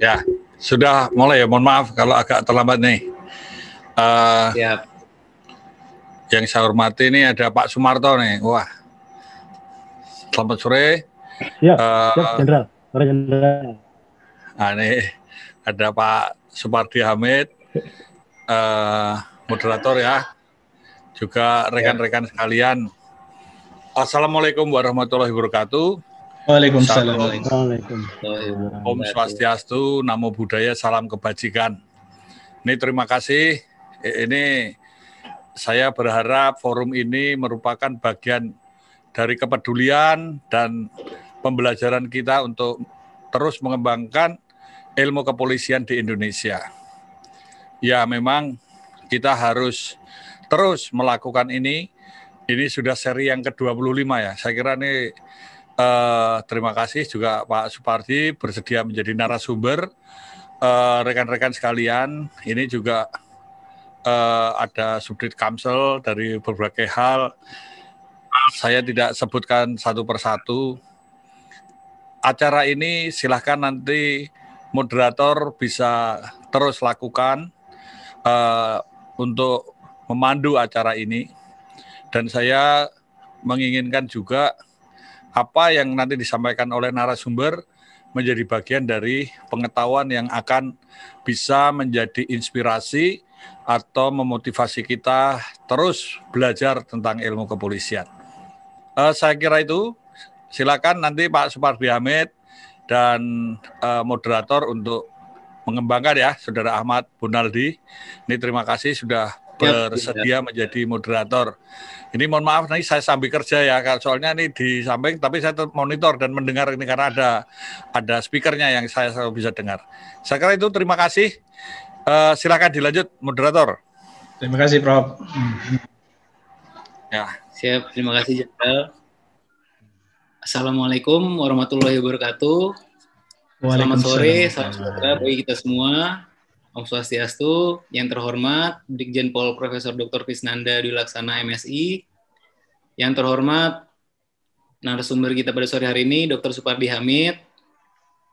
Ya, sudah mulai ya. Mohon maaf kalau agak terlambat nih. Uh, Siap. Yang saya hormati ini ada Pak Sumarto nih. Wah, selamat sore. Ya, eh, Jenderal. Sore Jenderal. Nah, ini ada Pak Supardi Hamid, uh, moderator ya. Juga rekan-rekan sekalian. Assalamualaikum warahmatullahi wabarakatuh. Waalaikumsalam. Om Swastiastu, Namo Buddhaya, Salam Kebajikan. Ini terima kasih. Eh, ini saya berharap forum ini merupakan bagian dari kepedulian dan pembelajaran kita untuk terus mengembangkan ilmu kepolisian di Indonesia. Ya memang kita harus terus melakukan ini. Ini sudah seri yang ke-25 ya. Saya kira ini Uh, terima kasih juga Pak Supardi bersedia menjadi narasumber. Eh, rekan-rekan uh, sekalian, ini juga uh, ada subdit kamsel dari berbagai hal. Saya tidak sebutkan satu persatu. Acara ini silahkan nanti moderator bisa terus lakukan uh, untuk memandu acara ini. Dan saya menginginkan juga apa yang nanti disampaikan oleh narasumber menjadi bagian dari pengetahuan yang akan bisa menjadi inspirasi atau memotivasi kita terus belajar tentang ilmu kepolisian. Uh, saya kira itu. Silakan nanti Pak Supardi Hamid dan uh, moderator untuk mengembangkan ya, Saudara Ahmad Bunaldi. Ini terima kasih sudah bersedia menjadi moderator. Ini mohon maaf nanti saya sambil kerja ya, soalnya ini samping, tapi saya monitor dan mendengar ini karena ada ada speakernya yang saya selalu bisa dengar. Saya kira itu terima kasih. Uh, silakan dilanjut moderator. Terima kasih Prof. Ya. Siap, terima kasih Jenderal. Assalamualaikum warahmatullahi wabarakatuh. Selamat sore, salam sejahtera bagi kita semua. Om Swastiastu, yang terhormat Brigjen Pol Profesor Dr. Krisnanda Dilaksana MSI, yang terhormat narasumber kita pada sore hari ini Dr. Supardi Hamid,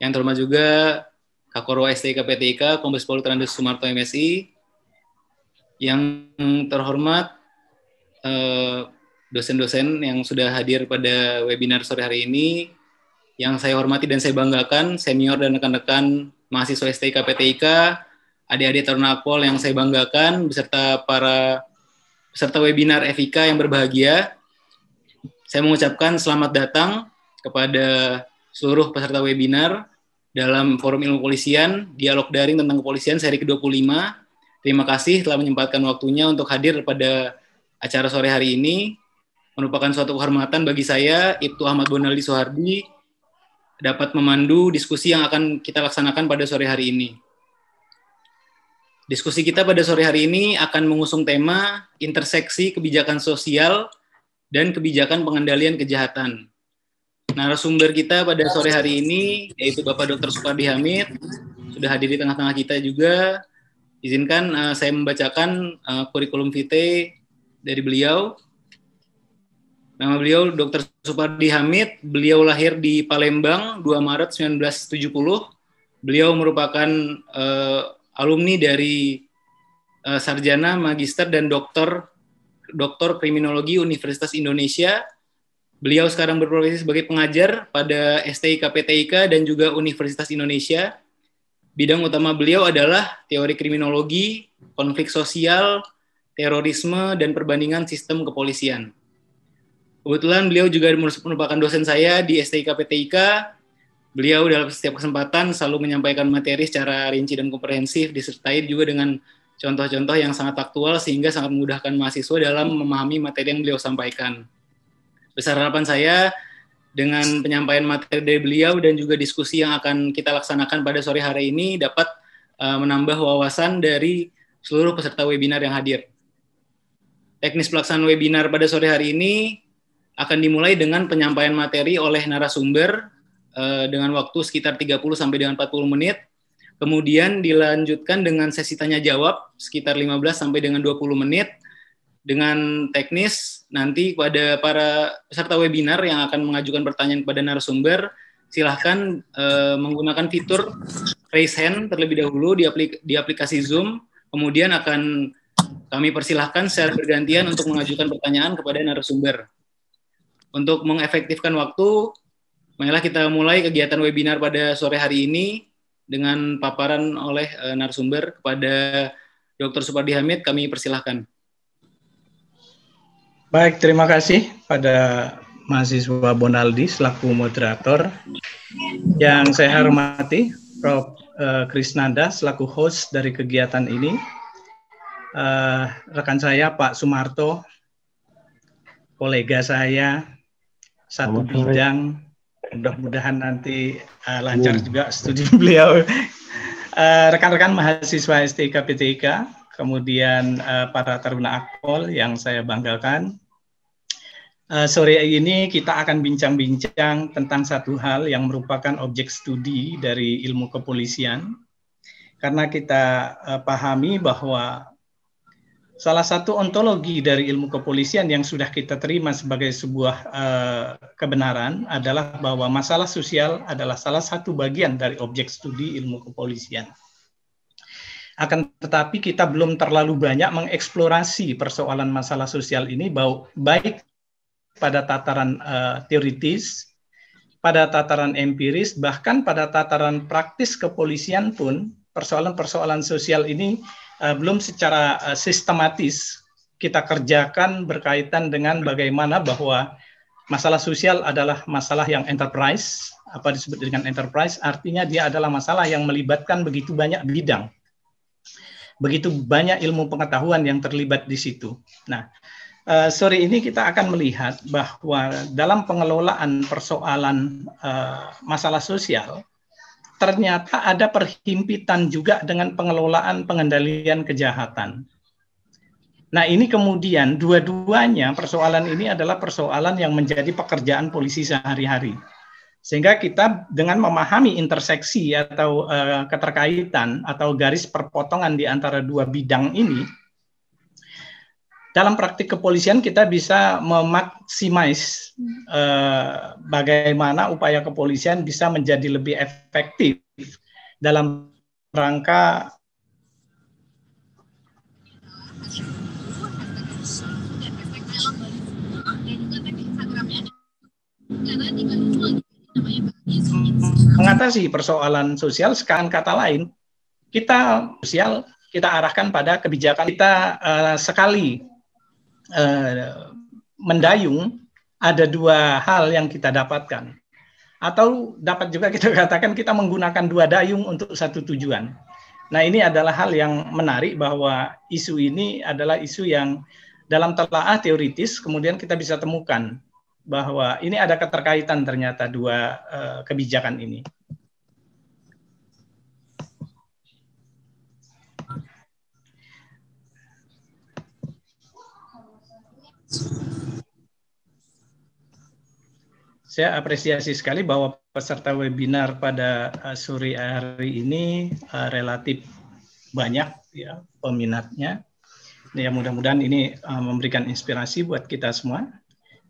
yang terhormat juga Kakorwa STIK PTIK Kombes Pol Trandus Sumarto MSI, yang terhormat eh, dosen-dosen eh, yang sudah hadir pada webinar sore hari ini, yang saya hormati dan saya banggakan senior dan rekan-rekan mahasiswa STIK PTIK, adik-adik Taruna Akpol yang saya banggakan beserta para peserta webinar FIK yang berbahagia. Saya mengucapkan selamat datang kepada seluruh peserta webinar dalam Forum Ilmu Kepolisian Dialog Daring tentang Kepolisian seri ke-25. Terima kasih telah menyempatkan waktunya untuk hadir pada acara sore hari ini. Merupakan suatu kehormatan bagi saya, Ibtu Ahmad Bonaldi Soehardi, dapat memandu diskusi yang akan kita laksanakan pada sore hari ini. Diskusi kita pada sore hari ini akan mengusung tema interseksi kebijakan sosial dan kebijakan pengendalian kejahatan. Narasumber kita pada sore hari ini yaitu Bapak Dr. Supardi Hamid sudah hadir di tengah-tengah kita juga. Izinkan uh, saya membacakan uh, kurikulum vitae dari beliau. Nama beliau Dr. Supardi Hamid. Beliau lahir di Palembang 2 Maret 1970. Beliau merupakan uh, alumni dari uh, sarjana, magister dan doktor doktor kriminologi Universitas Indonesia. Beliau sekarang berprofesi sebagai pengajar pada STIK PTIK dan juga Universitas Indonesia. Bidang utama beliau adalah teori kriminologi, konflik sosial, terorisme dan perbandingan sistem kepolisian. Kebetulan beliau juga merupakan dosen saya di STIK PTIK Beliau dalam setiap kesempatan selalu menyampaikan materi secara rinci dan komprehensif, disertai juga dengan contoh-contoh yang sangat aktual sehingga sangat memudahkan mahasiswa dalam memahami materi yang beliau sampaikan. Besar harapan saya dengan penyampaian materi dari beliau dan juga diskusi yang akan kita laksanakan pada sore hari ini dapat uh, menambah wawasan dari seluruh peserta webinar yang hadir. Teknis pelaksanaan webinar pada sore hari ini akan dimulai dengan penyampaian materi oleh narasumber Eh, dengan waktu sekitar 30 sampai dengan 40 menit. Kemudian dilanjutkan dengan sesi tanya jawab sekitar 15 sampai dengan 20 menit dengan teknis nanti pada para peserta webinar yang akan mengajukan pertanyaan kepada narasumber silahkan uh, menggunakan fitur raise hand terlebih dahulu di, aplik di aplikasi Zoom kemudian akan kami persilahkan share bergantian untuk mengajukan pertanyaan kepada narasumber. Untuk mengefektifkan waktu, Marilah kita mulai kegiatan webinar pada sore hari ini dengan paparan oleh uh, narasumber kepada Dr. Supardi Hamid. Kami persilahkan. Baik, terima kasih pada mahasiswa Bonaldi selaku moderator. Yang saya hormati, Prof. Eh, Krisnanda selaku host dari kegiatan ini. Uh, rekan saya Pak Sumarto, kolega saya, satu Selamat bidang, mudah-mudahan nanti uh, lancar hmm. juga studi beliau. Uh, rekan-rekan uh, mahasiswa STIK-PTIK, kemudian uh, para taruna akpol yang saya banggakan. Uh, sore ini kita akan bincang-bincang tentang satu hal yang merupakan objek studi dari ilmu kepolisian, karena kita uh, pahami bahwa salah satu ontologi dari ilmu kepolisian yang sudah kita terima sebagai sebuah uh, kebenaran adalah bahwa masalah sosial adalah salah satu bagian dari objek studi ilmu kepolisian. Akan tetapi kita belum terlalu banyak mengeksplorasi persoalan masalah sosial ini baik pada tataran uh, teoritis, pada tataran empiris, bahkan pada tataran praktis kepolisian pun persoalan-persoalan sosial ini Eh, belum secara eh, sistematis kita kerjakan berkaitan dengan bagaimana bahwa masalah sosial adalah masalah yang enterprise. Apa disebut dengan enterprise? Artinya dia adalah masalah yang melibatkan begitu banyak bidang. Begitu banyak ilmu pengetahuan yang terlibat di situ. Nah, eh, sore ini kita akan melihat bahwa dalam pengelolaan persoalan masalah sosial ternyata ada perhimpitan juga dengan pengelolaan pengendalian kejahatan. Nah, ini kemudian dua-duanya persoalan ini adalah persoalan yang menjadi pekerjaan polisi sehari-hari. Sehingga kita dengan memahami interseksi atau uh, keterkaitan atau garis perpotongan di antara dua bidang ini, dalam praktik kepolisian kita bisa memaksimais uh, bagaimana upaya kepolisian bisa menjadi lebih efektif dalam rangka mengatasi persoalan sosial sekarang kata lain kita sosial kita arahkan pada kebijakan kita uh, sekali Eh, mendayung ada dua hal yang kita dapatkan atau dapat juga kita katakan kita menggunakan dua dayung untuk satu tujuan. Nah, ini adalah hal yang menarik bahwa isu ini adalah isu yang dalam telaah teoritis kemudian kita bisa temukan bahwa ini ada keterkaitan ternyata dua uh, kebijakan ini. Saya apresiasi sekali bahwa peserta webinar pada eh, sore hari ini uh, relatif banyak ya peminatnya. Ya mudah-mudahan ini uh, memberikan inspirasi buat kita semua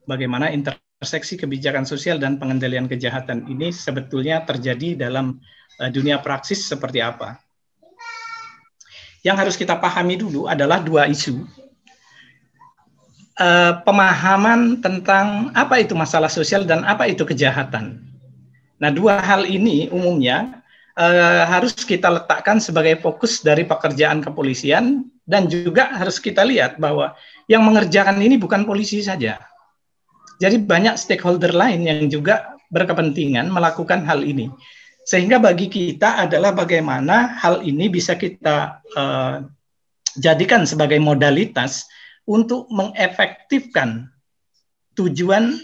bagaimana interseksi kebijakan sosial dan pengendalian kejahatan ini sebetulnya terjadi dalam uh, dunia praksis seperti apa. Yang harus kita pahami dulu adalah dua isu Eh, pemahaman tentang apa itu masalah sosial dan apa itu kejahatan. Nah, dua hal ini umumnya uh, harus kita letakkan sebagai fokus dari pekerjaan kepolisian dan juga harus kita lihat bahwa yang mengerjakan ini bukan polisi saja. Jadi banyak stakeholder lain yang juga berkepentingan melakukan hal ini. Sehingga bagi kita adalah bagaimana hal ini bisa kita uh, jadikan sebagai modalitas untuk mengefektifkan tujuan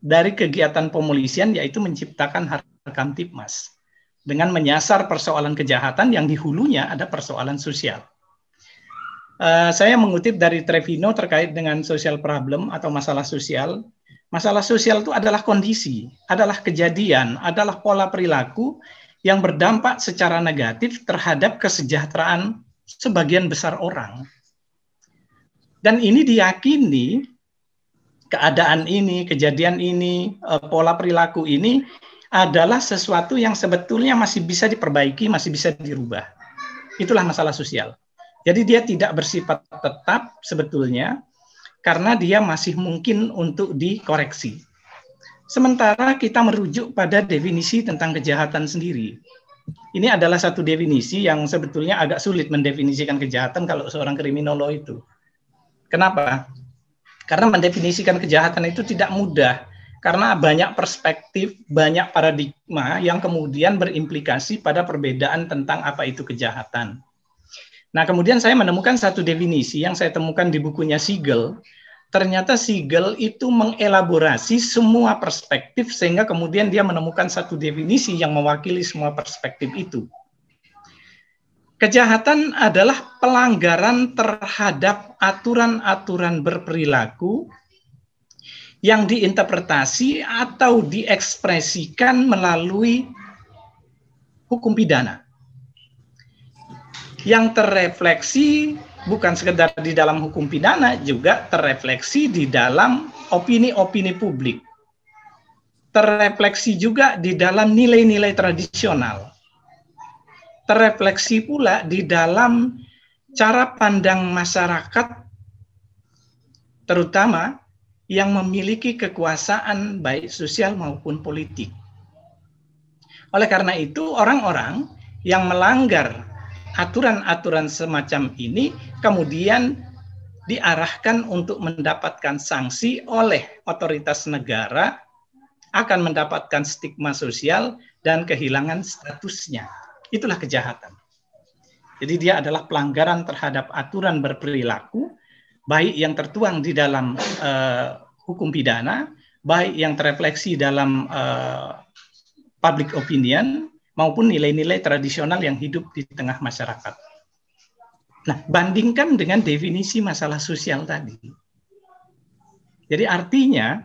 dari kegiatan pemolisian yaitu menciptakan harkam tipmas dengan menyasar persoalan kejahatan yang di hulunya ada persoalan sosial. Uh, saya mengutip dari Trevino terkait dengan social problem atau masalah sosial. Masalah sosial itu adalah kondisi, adalah kejadian, adalah pola perilaku yang berdampak secara negatif terhadap kesejahteraan sebagian besar orang. Dan ini diyakini keadaan ini, kejadian ini, eh, pola perilaku ini adalah sesuatu yang sebetulnya masih bisa diperbaiki, masih bisa dirubah. Itulah masalah sosial. Jadi dia tidak bersifat tetap sebetulnya karena dia masih mungkin untuk dikoreksi. Sementara kita merujuk pada definisi tentang kejahatan sendiri. Ini adalah satu definisi yang sebetulnya agak sulit mendefinisikan kejahatan kalau seorang kriminolog itu. Kenapa? Karena mendefinisikan kejahatan itu tidak mudah karena banyak perspektif, banyak paradigma yang kemudian berimplikasi pada perbedaan tentang apa itu kejahatan. Nah, kemudian saya menemukan satu definisi yang saya temukan di bukunya Siegel. Ternyata Siegel itu mengelaborasi semua perspektif sehingga kemudian dia menemukan satu definisi yang mewakili semua perspektif itu. Kejahatan adalah pelanggaran terhadap aturan-aturan berperilaku yang diinterpretasi atau diekspresikan melalui hukum pidana yang terrefleksi bukan sekedar di dalam hukum pidana juga terrefleksi di dalam opini-opini publik terrefleksi juga di dalam nilai-nilai tradisional terefleksi pula di dalam cara pandang masyarakat terutama yang memiliki kekuasaan baik sosial maupun politik. Oleh karena itu, orang-orang yang melanggar aturan-aturan semacam ini kemudian diarahkan untuk mendapatkan sanksi oleh otoritas negara akan mendapatkan stigma sosial dan kehilangan statusnya itulah kejahatan. Jadi dia adalah pelanggaran terhadap aturan berperilaku baik yang tertuang di dalam uh, hukum pidana, baik yang terefleksi dalam uh, public opinion maupun nilai-nilai tradisional yang hidup di tengah masyarakat. Nah, bandingkan dengan definisi masalah sosial tadi. Jadi artinya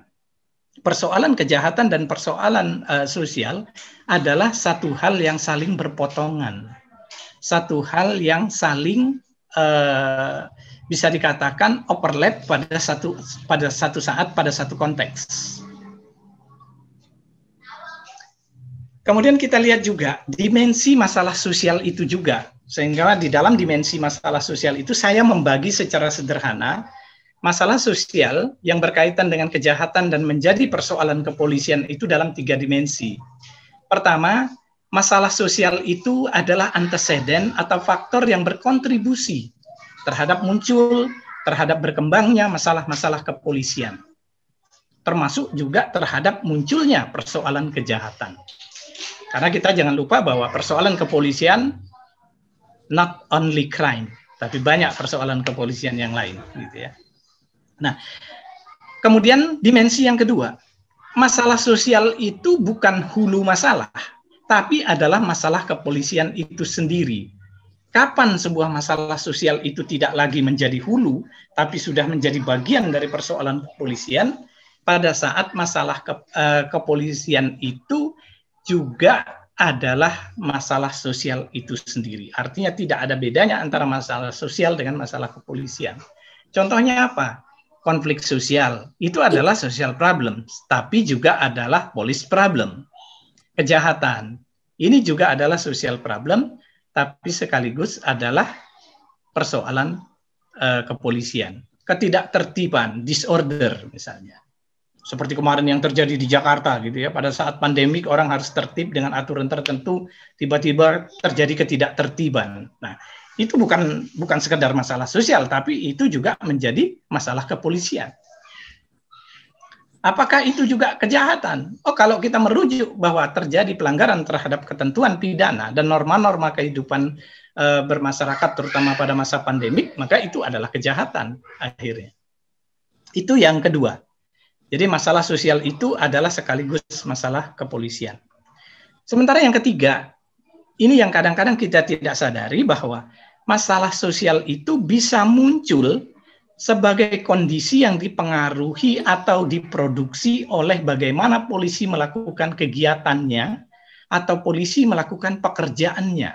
persoalan kejahatan dan persoalan uh, sosial adalah satu hal yang saling berpotongan, satu hal yang saling uh, bisa dikatakan overlap pada satu pada satu saat pada satu konteks. Kemudian kita lihat juga dimensi masalah sosial itu juga sehingga di dalam dimensi masalah sosial itu saya membagi secara sederhana masalah sosial yang berkaitan dengan kejahatan dan menjadi persoalan kepolisian itu dalam tiga dimensi. Pertama, masalah sosial itu adalah anteseden atau faktor yang berkontribusi terhadap muncul, terhadap berkembangnya masalah-masalah kepolisian. Termasuk juga terhadap munculnya persoalan kejahatan. Karena kita jangan lupa bahwa persoalan kepolisian not only crime, tapi banyak persoalan kepolisian yang lain gitu ya. Nah, kemudian dimensi yang kedua, masalah sosial itu bukan hulu masalah, tapi adalah masalah kepolisian itu sendiri. Kapan sebuah masalah sosial itu tidak lagi menjadi hulu, tapi sudah menjadi bagian dari persoalan kepolisian? Pada saat masalah ke, eh, kepolisian itu juga adalah masalah sosial itu sendiri. Artinya tidak ada bedanya antara masalah sosial dengan masalah kepolisian. Contohnya apa? konflik sosial itu adalah social problem, tapi juga adalah police problem. Kejahatan ini juga adalah social problem, tapi sekaligus adalah persoalan uh, kepolisian. Ketidaktertiban, disorder misalnya. Seperti kemarin yang terjadi di Jakarta gitu ya, pada saat pandemik orang harus tertib dengan aturan tertentu, tiba-tiba terjadi ketidaktertiban. Nah, itu bukan bukan sekedar masalah sosial tapi itu juga menjadi masalah kepolisian. Apakah itu juga kejahatan? Oh, kalau kita merujuk bahwa terjadi pelanggaran terhadap ketentuan pidana dan norma-norma kehidupan e, bermasyarakat terutama pada masa pandemik, maka itu adalah kejahatan akhirnya. Itu yang kedua. Jadi masalah sosial itu adalah sekaligus masalah kepolisian. Sementara yang ketiga, ini yang kadang-kadang kita tidak sadari bahwa masalah sosial itu bisa muncul sebagai kondisi yang dipengaruhi atau diproduksi oleh bagaimana polisi melakukan kegiatannya atau polisi melakukan pekerjaannya.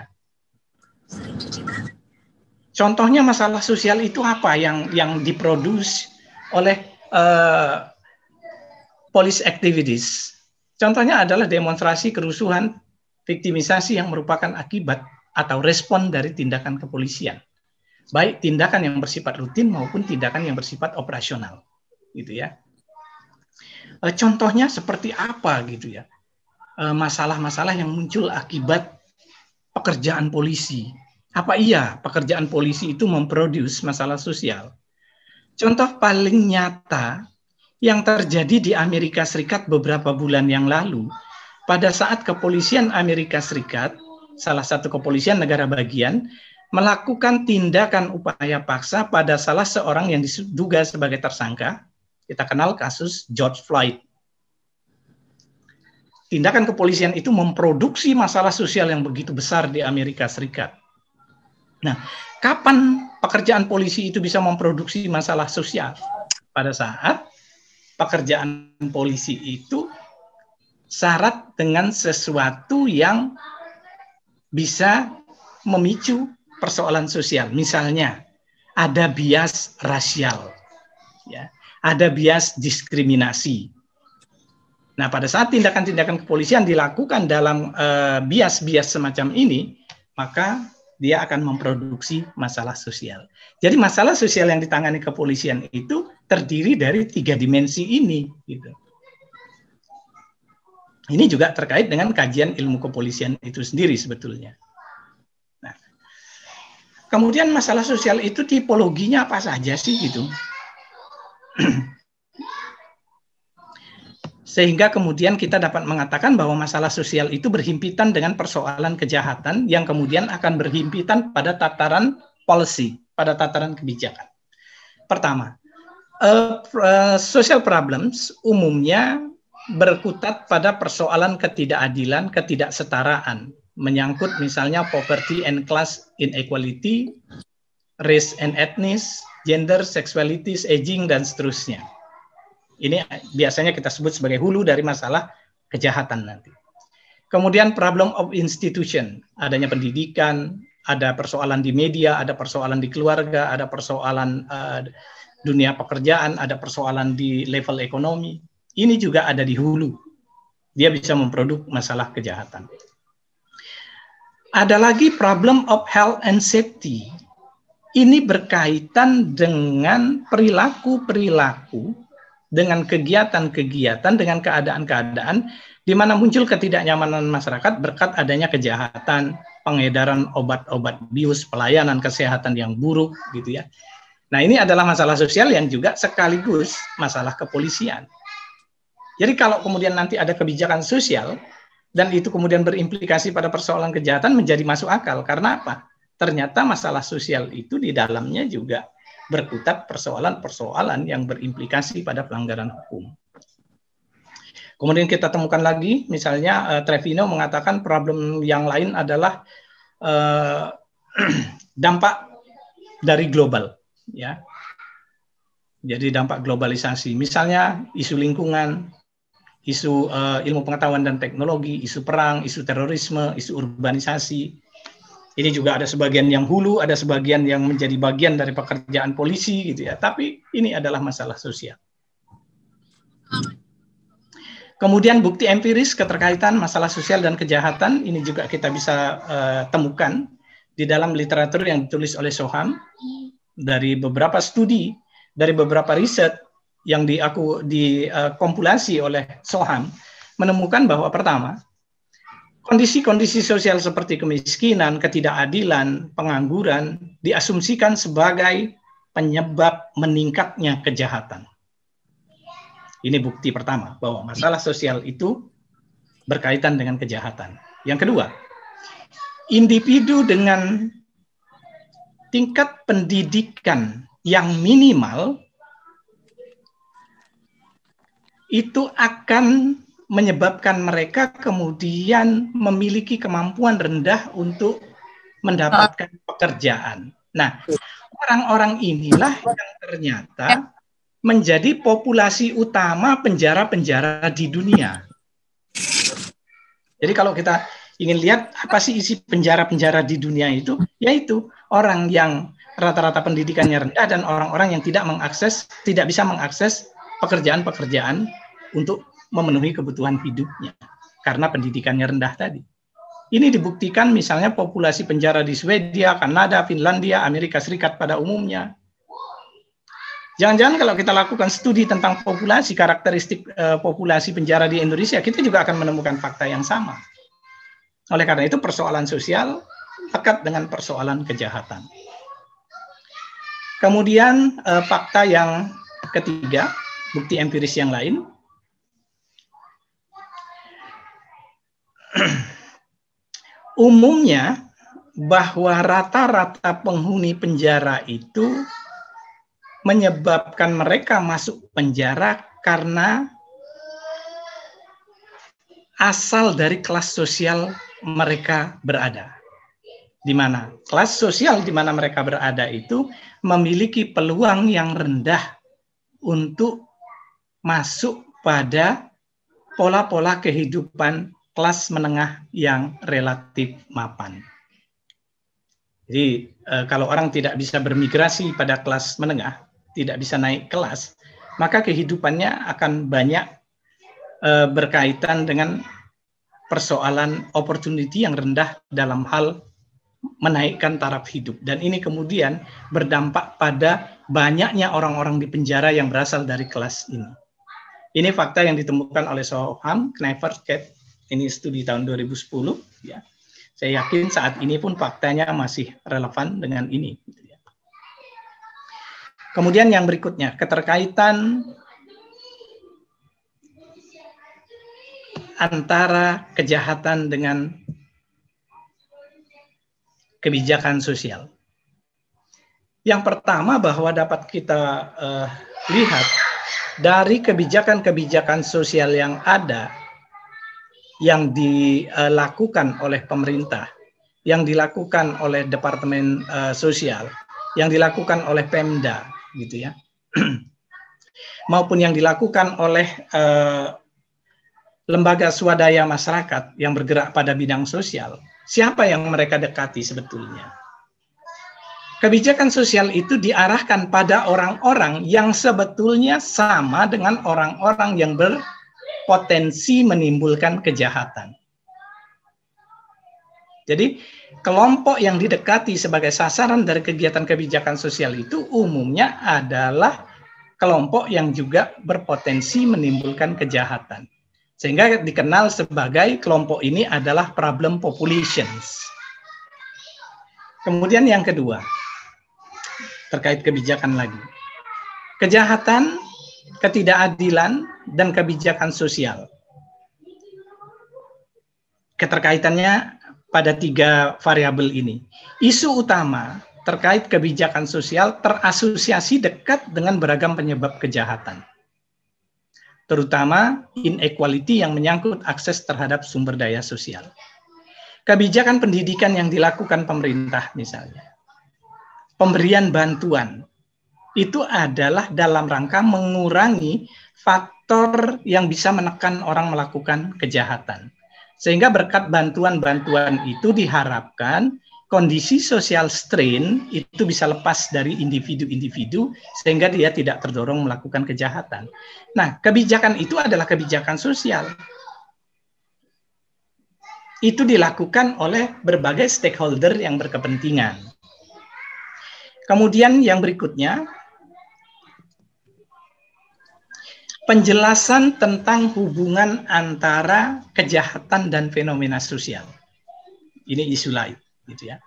Contohnya masalah sosial itu apa yang yang diproduksi oleh uh, police activities. Contohnya adalah demonstrasi kerusuhan, victimisasi yang merupakan akibat atau respon dari tindakan kepolisian, baik tindakan yang bersifat rutin maupun tindakan yang bersifat operasional, gitu ya. Eh, contohnya seperti apa gitu ya? Eh, masalah-masalah yang muncul akibat pekerjaan polisi. Apa iya pekerjaan polisi itu memproduce masalah sosial? Contoh paling nyata yang terjadi di Amerika Serikat beberapa bulan yang lalu pada saat kepolisian Amerika Serikat salah satu kepolisian negara bagian melakukan tindakan upaya paksa pada salah seorang yang diduga sebagai tersangka. Kita kenal kasus George Floyd. Tindakan kepolisian itu memproduksi masalah sosial yang begitu besar di Amerika Serikat. Nah, kapan pekerjaan polisi itu bisa memproduksi masalah sosial? Pada saat pekerjaan polisi itu syarat dengan sesuatu yang bisa memicu persoalan sosial. Misalnya ada bias rasial, ya, ada bias diskriminasi. Nah, pada saat tindakan-tindakan kepolisian dilakukan dalam eh, bias-bias uh, semacam ini, maka dia akan memproduksi masalah sosial. Jadi masalah sosial yang ditangani kepolisian itu terdiri dari tiga dimensi ini, gitu ini juga terkait dengan kajian ilmu kepolisian itu sendiri sebetulnya. Nah, kemudian masalah sosial itu tipologinya apa saja sih gitu? Sehingga kemudian kita dapat mengatakan bahwa masalah sosial itu berhimpitan dengan persoalan kejahatan yang kemudian akan berhimpitan pada tataran policy, pada tataran kebijakan. Pertama, uh, uh, social problems umumnya berkutat pada persoalan ketidakadilan, ketidaksetaraan, menyangkut misalnya poverty and class inequality, race and ethnic, gender, sexualities, aging, dan seterusnya. Ini biasanya kita sebut sebagai hulu dari masalah kejahatan nanti. Kemudian problem of institution, adanya pendidikan, ada persoalan di media, ada persoalan di keluarga, ada persoalan uh, dunia pekerjaan, ada persoalan di level ekonomi, ini juga ada di hulu. Dia bisa memproduk masalah kejahatan. Ada lagi problem of health and safety. Ini berkaitan dengan perilaku-perilaku, dengan kegiatan-kegiatan, dengan keadaan-keadaan di mana muncul ketidaknyamanan masyarakat berkat adanya kejahatan, pengedaran obat-obat bius, pelayanan kesehatan yang buruk gitu ya. Nah, ini adalah masalah sosial yang juga sekaligus masalah kepolisian jadi kalau kemudian nanti ada kebijakan sosial dan itu kemudian berimplikasi pada persoalan kejahatan menjadi masuk akal. Karena apa? Ternyata masalah sosial itu di dalamnya juga berkutat persoalan-persoalan yang berimplikasi pada pelanggaran hukum. Kemudian kita temukan lagi, misalnya uh, Trevino mengatakan problem yang lain adalah uh, dampak dari global, ya. Jadi dampak globalisasi, misalnya isu lingkungan, isu uh, ilmu pengetahuan dan teknologi, isu perang, isu terorisme, isu urbanisasi. Ini juga ada sebagian yang hulu, ada sebagian yang menjadi bagian dari pekerjaan polisi gitu ya. Tapi ini adalah masalah sosial. Kemudian bukti empiris keterkaitan masalah sosial dan kejahatan ini juga kita bisa uh, temukan di dalam literatur yang ditulis oleh Soham dari beberapa studi, dari beberapa riset yang di aku dikompilasi eh, uh, oleh Soham menemukan bahwa pertama kondisi-kondisi sosial seperti kemiskinan, ketidakadilan, pengangguran diasumsikan sebagai penyebab meningkatnya kejahatan. Ini bukti pertama bahwa masalah sosial itu berkaitan dengan kejahatan. Yang kedua, individu dengan tingkat pendidikan yang minimal itu akan menyebabkan mereka kemudian memiliki kemampuan rendah untuk mendapatkan pekerjaan. Nah, orang-orang inilah yang ternyata menjadi populasi utama penjara-penjara di dunia. Jadi kalau kita ingin lihat apa sih isi penjara-penjara di dunia itu, yaitu orang yang rata-rata pendidikannya rendah dan orang-orang yang tidak mengakses, tidak bisa mengakses pekerjaan-pekerjaan untuk memenuhi kebutuhan hidupnya karena pendidikannya rendah tadi. Ini dibuktikan misalnya populasi penjara di Swedia, Kanada, Finlandia, Amerika Serikat pada umumnya. Jangan-jangan kalau kita lakukan studi tentang populasi karakteristik eh, populasi penjara di Indonesia, kita juga akan menemukan fakta yang sama. Oleh karena itu persoalan sosial dekat dengan persoalan kejahatan. Kemudian eh, fakta yang ketiga, bukti empiris yang lain. Umumnya bahwa rata-rata penghuni penjara itu menyebabkan mereka masuk penjara karena asal dari kelas sosial mereka berada. Di mana kelas sosial di mana mereka berada itu memiliki peluang yang rendah untuk masuk pada pola-pola kehidupan kelas menengah yang relatif mapan. Jadi eh, kalau orang tidak bisa bermigrasi pada kelas menengah, tidak bisa naik kelas, maka kehidupannya akan banyak eh, berkaitan dengan persoalan opportunity yang rendah dalam hal menaikkan taraf hidup dan ini kemudian berdampak pada banyaknya orang-orang di penjara yang berasal dari kelas ini. Ini fakta yang ditemukan oleh Soham, Knever, Cat. Ini studi tahun 2010. Ya. Saya yakin saat ini pun faktanya masih relevan dengan ini. Gitu ya. Kemudian yang berikutnya, keterkaitan antara kejahatan dengan kebijakan sosial. Yang pertama bahwa dapat kita uh, lihat dari kebijakan-kebijakan sosial yang ada yang dilakukan oleh pemerintah, yang dilakukan oleh Departemen uh, Sosial, yang dilakukan oleh Pemda, gitu ya, maupun yang dilakukan oleh uh, lembaga swadaya masyarakat yang bergerak pada bidang sosial, siapa yang mereka dekati sebetulnya? kebijakan sosial itu diarahkan pada orang-orang yang sebetulnya sama dengan orang-orang yang berpotensi menimbulkan kejahatan. Jadi, kelompok yang didekati sebagai sasaran dari kegiatan kebijakan sosial itu umumnya adalah kelompok yang juga berpotensi menimbulkan kejahatan. Sehingga dikenal sebagai kelompok ini adalah problem populations. Kemudian yang kedua, terkait kebijakan lagi. Kejahatan, ketidakadilan, dan kebijakan sosial. Keterkaitannya pada tiga variabel ini. Isu utama terkait kebijakan sosial terasosiasi dekat dengan beragam penyebab kejahatan terutama inequality yang menyangkut akses terhadap sumber daya sosial. Kebijakan pendidikan yang dilakukan pemerintah misalnya pemberian bantuan itu adalah dalam rangka mengurangi faktor yang bisa menekan orang melakukan kejahatan. Sehingga berkat bantuan-bantuan itu diharapkan kondisi sosial strain itu bisa lepas dari individu-individu sehingga dia tidak terdorong melakukan kejahatan. Nah, kebijakan itu adalah kebijakan sosial. Itu dilakukan oleh berbagai stakeholder yang berkepentingan Kemudian yang berikutnya, penjelasan tentang hubungan antara kejahatan dan fenomena sosial. Ini isu lain, gitu ya.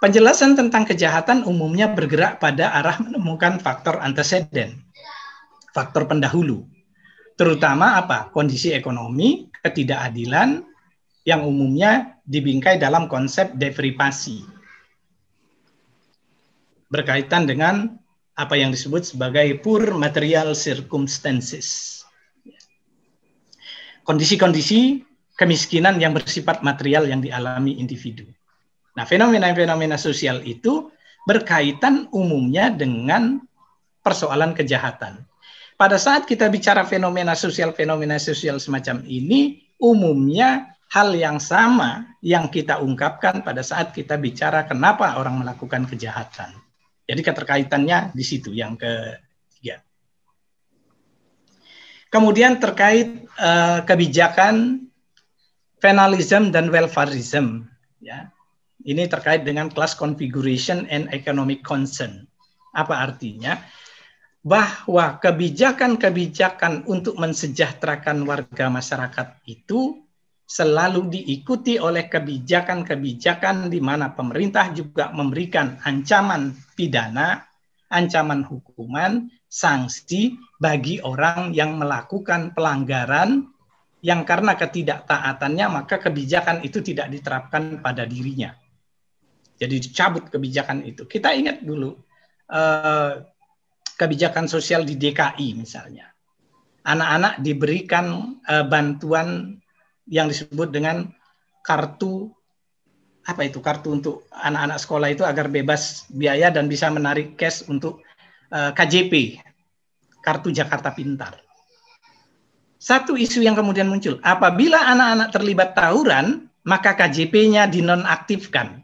Penjelasan tentang kejahatan umumnya bergerak pada arah menemukan faktor anteseden, faktor pendahulu, terutama apa? Kondisi ekonomi, ketidakadilan, yang umumnya dibingkai dalam konsep deprivasi berkaitan dengan apa yang disebut sebagai pur material circumstances. Kondisi-kondisi kemiskinan yang bersifat material yang dialami individu. Nah, fenomena-fenomena sosial itu berkaitan umumnya dengan persoalan kejahatan. Pada saat kita bicara fenomena sosial, fenomena sosial semacam ini umumnya hal yang sama yang kita ungkapkan pada saat kita bicara kenapa orang melakukan kejahatan. Jadi keterkaitannya di situ yang ketiga. Kemudian terkait uh, kebijakan penalism dan welfarism, ya. Ini terkait dengan class configuration and economic concern. Apa artinya? Bahwa kebijakan-kebijakan untuk mensejahterakan warga masyarakat itu selalu diikuti oleh kebijakan-kebijakan di mana pemerintah juga memberikan ancaman pidana, ancaman hukuman, sanksi bagi orang yang melakukan pelanggaran yang karena ketidaktaatannya maka kebijakan itu tidak diterapkan pada dirinya. Jadi dicabut kebijakan itu. Kita ingat dulu eh, kebijakan sosial di DKI misalnya. Anak-anak diberikan eh, bantuan yang disebut dengan kartu apa itu kartu untuk anak-anak sekolah itu agar bebas biaya dan bisa menarik cash untuk uh, eh, KJP kartu Jakarta Pintar. Satu isu yang kemudian muncul, apabila anak-anak terlibat tawuran, maka KJP-nya dinonaktifkan.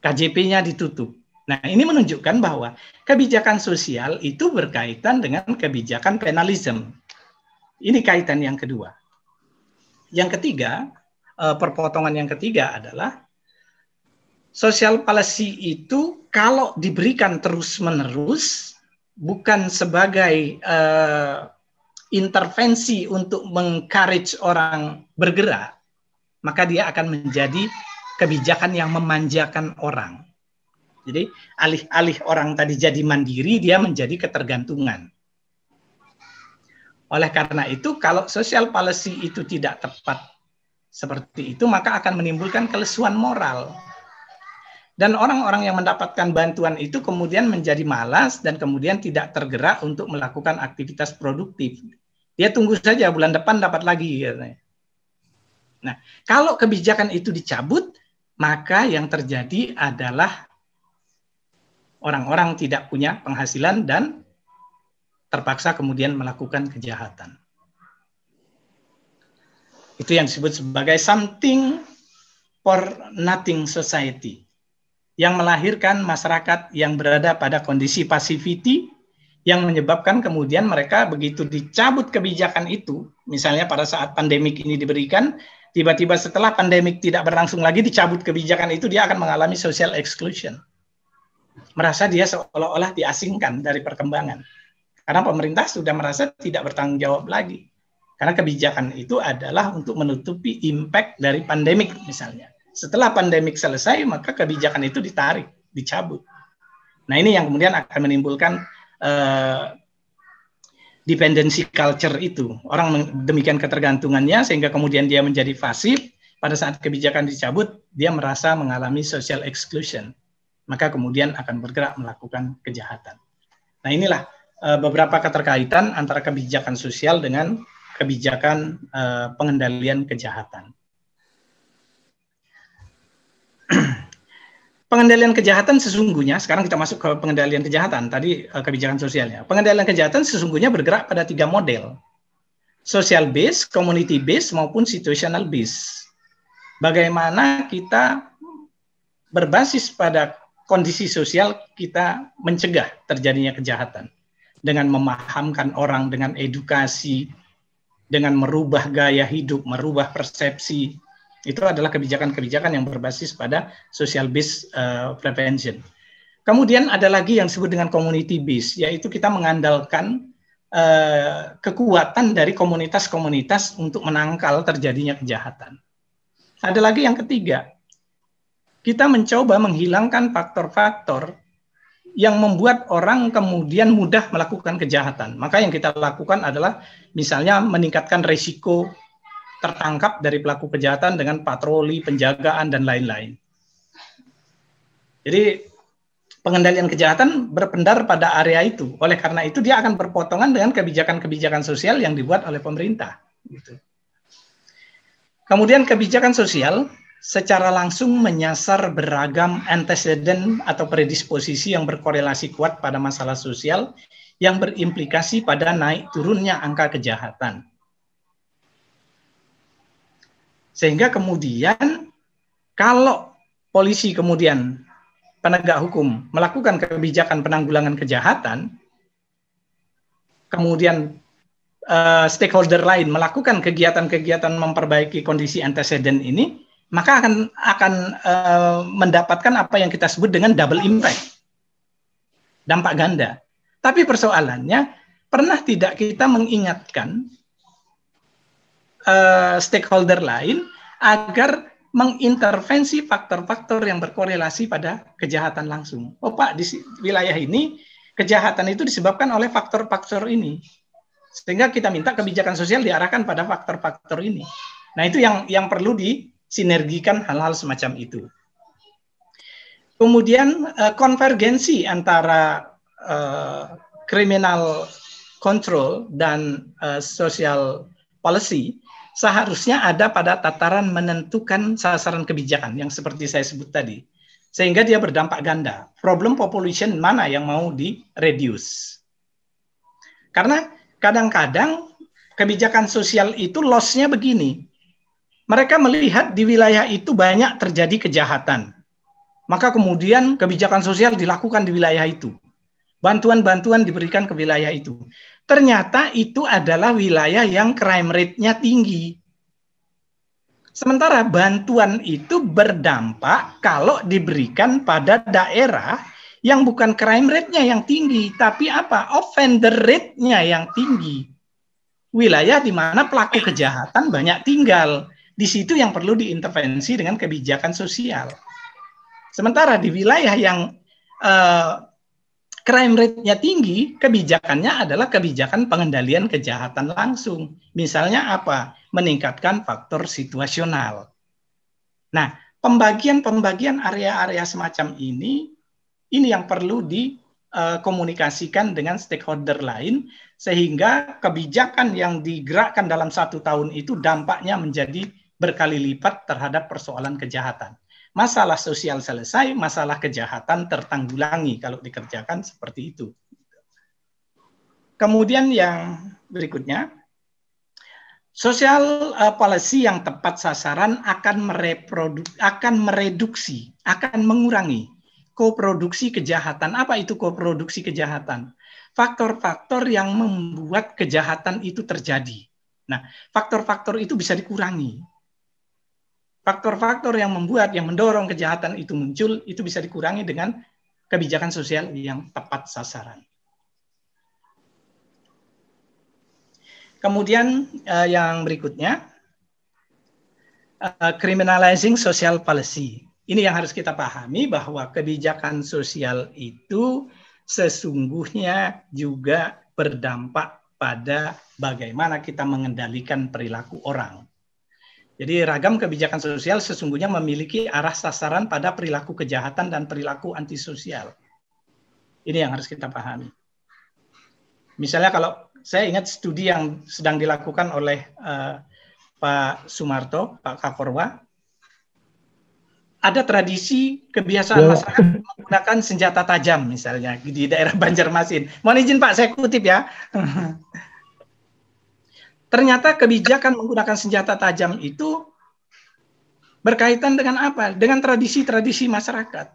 KJP-nya ditutup. Nah, ini menunjukkan bahwa kebijakan sosial itu berkaitan dengan kebijakan penalisme. Ini kaitan yang kedua. Yang ketiga, eh, perpotongan yang ketiga adalah sosial palasi itu kalau diberikan terus-menerus bukan sebagai uh, intervensi untuk mengencourage orang bergerak, maka dia akan menjadi kebijakan yang memanjakan orang. Jadi alih-alih orang tadi jadi mandiri, dia menjadi ketergantungan. Oleh karena itu, kalau sosial policy itu tidak tepat seperti itu, maka akan menimbulkan kelesuan moral. Dan orang-orang yang mendapatkan bantuan itu kemudian menjadi malas dan kemudian tidak tergerak untuk melakukan aktivitas produktif. Dia ya, tunggu saja bulan depan dapat lagi. Katanya. Nah, kalau kebijakan itu dicabut, maka yang terjadi adalah orang-orang tidak punya penghasilan dan terpaksa kemudian melakukan kejahatan. Itu yang disebut sebagai something for nothing society yang melahirkan masyarakat yang berada pada kondisi passivity yang menyebabkan kemudian mereka begitu dicabut kebijakan itu, misalnya pada saat pandemik ini diberikan, tiba-tiba setelah pandemik tidak berlangsung lagi dicabut kebijakan itu dia akan mengalami social exclusion. Merasa dia seolah-olah diasingkan dari perkembangan. Karena pemerintah sudah merasa tidak bertanggung jawab lagi. Karena kebijakan itu adalah untuk menutupi impact dari pandemik misalnya. Setelah pandemik selesai, maka kebijakan itu ditarik, dicabut. Nah ini yang kemudian akan menimbulkan uh, dependency culture itu. Orang demikian ketergantungannya sehingga kemudian dia menjadi pasif. Pada saat kebijakan dicabut, dia merasa mengalami social exclusion. Maka kemudian akan bergerak melakukan kejahatan. Nah inilah Eh, beberapa keterkaitan antara kebijakan sosial dengan kebijakan uh, pengendalian kejahatan. pengendalian kejahatan sesungguhnya sekarang kita masuk ke pengendalian kejahatan tadi eh, kebijakan sosialnya. Pengendalian kejahatan sesungguhnya bergerak pada tiga model. Social base, community base maupun situational base. Bagaimana kita berbasis pada kondisi sosial kita mencegah terjadinya kejahatan dengan memahamkan orang, dengan edukasi, dengan merubah gaya hidup, merubah persepsi. Itu adalah kebijakan-kebijakan yang berbasis pada social based uh, eh, prevention. Kemudian ada lagi yang disebut dengan community based, yaitu kita mengandalkan uh, kekuatan dari komunitas-komunitas untuk menangkal terjadinya kejahatan. Ada lagi yang ketiga, kita mencoba menghilangkan faktor-faktor yang membuat orang kemudian mudah melakukan kejahatan. Maka yang kita lakukan adalah misalnya meningkatkan risiko tertangkap dari pelaku kejahatan dengan patroli, penjagaan, dan lain-lain. Jadi pengendalian kejahatan berpendar pada area itu. Oleh karena itu dia akan berpotongan dengan kebijakan-kebijakan sosial yang dibuat oleh pemerintah. Gitu. Kemudian kebijakan sosial secara langsung menyasar beragam antecedent atau predisposisi yang berkorelasi kuat pada masalah sosial yang berimplikasi pada naik turunnya angka kejahatan. Sehingga kemudian kalau polisi kemudian penegak hukum melakukan kebijakan penanggulangan kejahatan, kemudian uh, stakeholder lain melakukan kegiatan-kegiatan memperbaiki kondisi antecedent ini, maka akan akan uh, mendapatkan apa yang kita sebut dengan double impact. Dampak ganda. Tapi persoalannya pernah tidak kita mengingatkan uh, stakeholder lain agar mengintervensi faktor-faktor yang berkorelasi pada kejahatan langsung. Oh Pak, di wilayah ini kejahatan itu disebabkan oleh faktor-faktor ini. Sehingga kita minta kebijakan sosial diarahkan pada faktor-faktor ini. Nah, itu yang yang perlu di sinergikan hal-hal semacam itu. Kemudian eh, konvergensi antara kriminal eh, control dan eh, social policy seharusnya ada pada tataran menentukan sasaran kebijakan yang seperti saya sebut tadi. Sehingga dia berdampak ganda. Problem population mana yang mau di-reduce. Karena kadang-kadang kebijakan sosial itu loss-nya begini mereka melihat di wilayah itu banyak terjadi kejahatan. Maka kemudian kebijakan sosial dilakukan di wilayah itu. Bantuan-bantuan diberikan ke wilayah itu. Ternyata itu adalah wilayah yang crime rate-nya tinggi. Sementara bantuan itu berdampak kalau diberikan pada daerah yang bukan crime rate-nya yang tinggi, tapi apa? Offender rate-nya yang tinggi. Wilayah di mana pelaku kejahatan banyak tinggal di situ yang perlu diintervensi dengan kebijakan sosial. Sementara di wilayah yang eh, crime rate-nya tinggi, kebijakannya adalah kebijakan pengendalian kejahatan langsung. Misalnya apa? Meningkatkan faktor situasional. Nah, pembagian-pembagian area-area semacam ini ini yang perlu dikomunikasikan eh, dengan stakeholder lain sehingga kebijakan yang digerakkan dalam satu tahun itu dampaknya menjadi berkali lipat terhadap persoalan kejahatan. Masalah sosial selesai, masalah kejahatan tertanggulangi kalau dikerjakan seperti itu. Kemudian yang berikutnya, sosial uh, policy yang tepat sasaran akan mereproduk akan mereduksi, akan mengurangi koproduksi kejahatan. Apa itu koproduksi kejahatan? Faktor-faktor yang membuat kejahatan itu terjadi. Nah, faktor-faktor itu bisa dikurangi faktor-faktor yang membuat, yang mendorong kejahatan itu muncul, itu bisa dikurangi dengan kebijakan sosial yang tepat sasaran. Kemudian uh, yang berikutnya, uh, criminalizing social policy. Ini yang harus kita pahami bahwa kebijakan sosial itu sesungguhnya juga berdampak pada bagaimana kita mengendalikan perilaku orang. Jadi ragam kebijakan sosial sesungguhnya memiliki arah sasaran pada perilaku kejahatan dan perilaku antisosial. Ini yang harus kita pahami. Misalnya kalau saya ingat studi yang sedang dilakukan oleh uh, Pak Sumarto, Pak Kakorwa, ada tradisi kebiasaan ya. masyarakat menggunakan senjata tajam misalnya di daerah Banjarmasin. Mohon izin Pak, saya kutip ya. Ternyata kebijakan menggunakan senjata tajam itu berkaitan dengan apa? Dengan tradisi-tradisi masyarakat.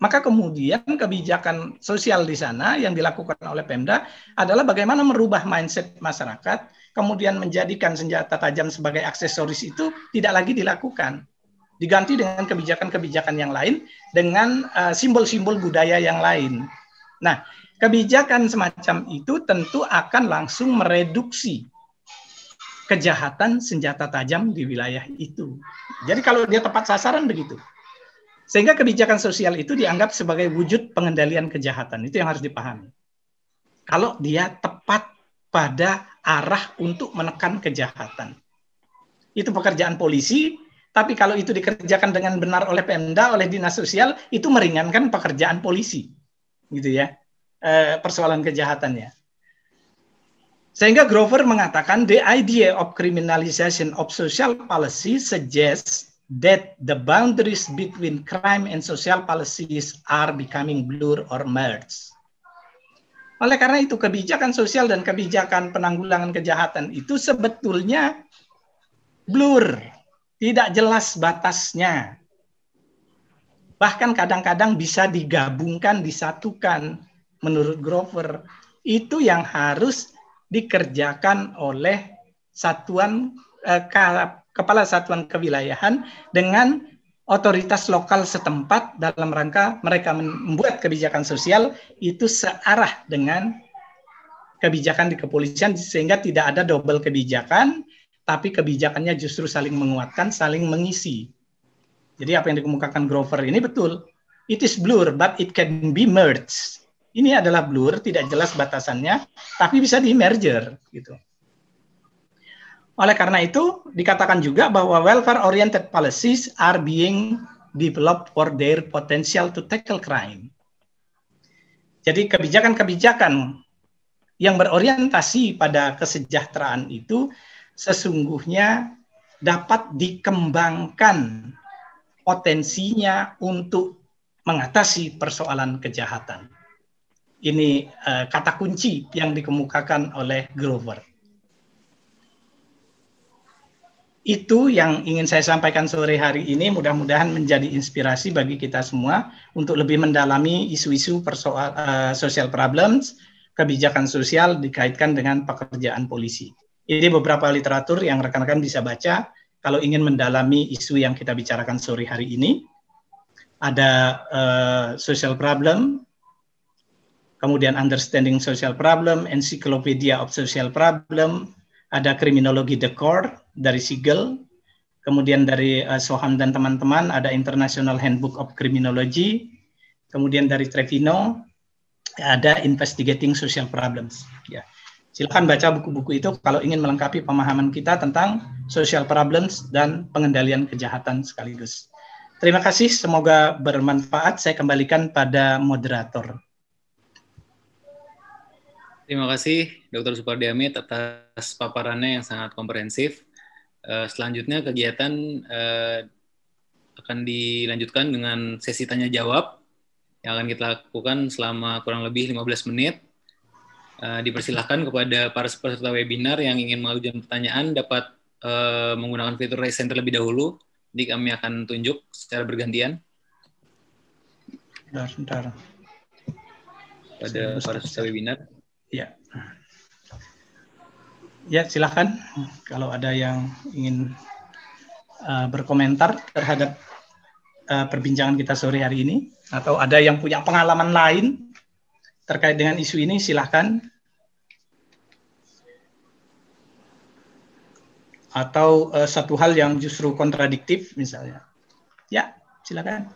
Maka kemudian kebijakan sosial di sana yang dilakukan oleh Pemda adalah bagaimana merubah mindset masyarakat, kemudian menjadikan senjata tajam sebagai aksesoris itu tidak lagi dilakukan. Diganti dengan kebijakan-kebijakan yang lain, dengan eh, simbol-simbol uh, budaya yang lain. Nah, kebijakan semacam itu tentu akan langsung mereduksi kejahatan senjata tajam di wilayah itu. Jadi kalau dia tepat sasaran begitu. Sehingga kebijakan sosial itu dianggap sebagai wujud pengendalian kejahatan. Itu yang harus dipahami. Kalau dia tepat pada arah untuk menekan kejahatan. Itu pekerjaan polisi, tapi kalau itu dikerjakan dengan benar oleh Pemda, oleh dinas sosial, itu meringankan pekerjaan polisi. Gitu ya. Eh, persoalan kejahatannya. Sehingga Grover mengatakan the idea of criminalization of social policy suggests that the boundaries between crime and social policies are becoming blur or merged. Oleh karena itu kebijakan sosial dan kebijakan penanggulangan kejahatan itu sebetulnya blur, tidak jelas batasnya. Bahkan kadang-kadang bisa digabungkan, disatukan menurut Grover. Itu yang harus dikerjakan oleh satuan eh, kepala satuan kewilayahan dengan otoritas lokal setempat dalam rangka mereka membuat kebijakan sosial itu searah dengan kebijakan di kepolisian sehingga tidak ada double kebijakan tapi kebijakannya justru saling menguatkan saling mengisi. Jadi apa yang dikemukakan Grover ini betul. It is blur but it can be merged ini adalah blur, tidak jelas batasannya, tapi bisa di merger gitu. Oleh karena itu, dikatakan juga bahwa welfare-oriented policies are being developed for their potential to tackle crime. Jadi kebijakan-kebijakan yang berorientasi pada kesejahteraan itu sesungguhnya dapat dikembangkan potensinya untuk mengatasi persoalan kejahatan ini uh, kata kunci yang dikemukakan oleh Grover. Itu yang ingin saya sampaikan sore hari ini mudah-mudahan menjadi inspirasi bagi kita semua untuk lebih mendalami isu-isu persoal uh, social problems, kebijakan sosial dikaitkan dengan pekerjaan polisi. Ini beberapa literatur yang rekan-rekan bisa baca kalau ingin mendalami isu yang kita bicarakan sore hari ini. Ada uh, social problem, kemudian Understanding Social Problem, Encyclopedia of Social Problem, ada Kriminologi The Core dari Siegel, kemudian dari uh, Soham dan teman-teman ada International Handbook of Criminology, kemudian dari Trevino ada Investigating Social Problems. Ya. Silakan baca buku-buku itu kalau ingin melengkapi pemahaman kita tentang social problems dan pengendalian kejahatan sekaligus. Terima kasih, semoga bermanfaat. Saya kembalikan pada moderator. Terima kasih Dr. Supardi atas paparannya yang sangat komprehensif. Eh, selanjutnya kegiatan eh, akan dilanjutkan dengan sesi tanya jawab yang akan kita lakukan selama kurang lebih 15 menit. Eh, dipersilahkan kepada para peserta webinar yang ingin mengajukan pertanyaan dapat menggunakan fitur raise hand terlebih dahulu. Jadi kami akan tunjuk secara bergantian. Bentar, sebentar. Pada para peserta webinar. Ya. Ya, silakan. kalau ada yang ingin uh, berkomentar terhadap uh, perbincangan kita sore hari ini atau ada yang punya pengalaman lain terkait dengan isu ini silakan. atau uh, satu hal yang justru kontradiktif misalnya. Ya, silakan.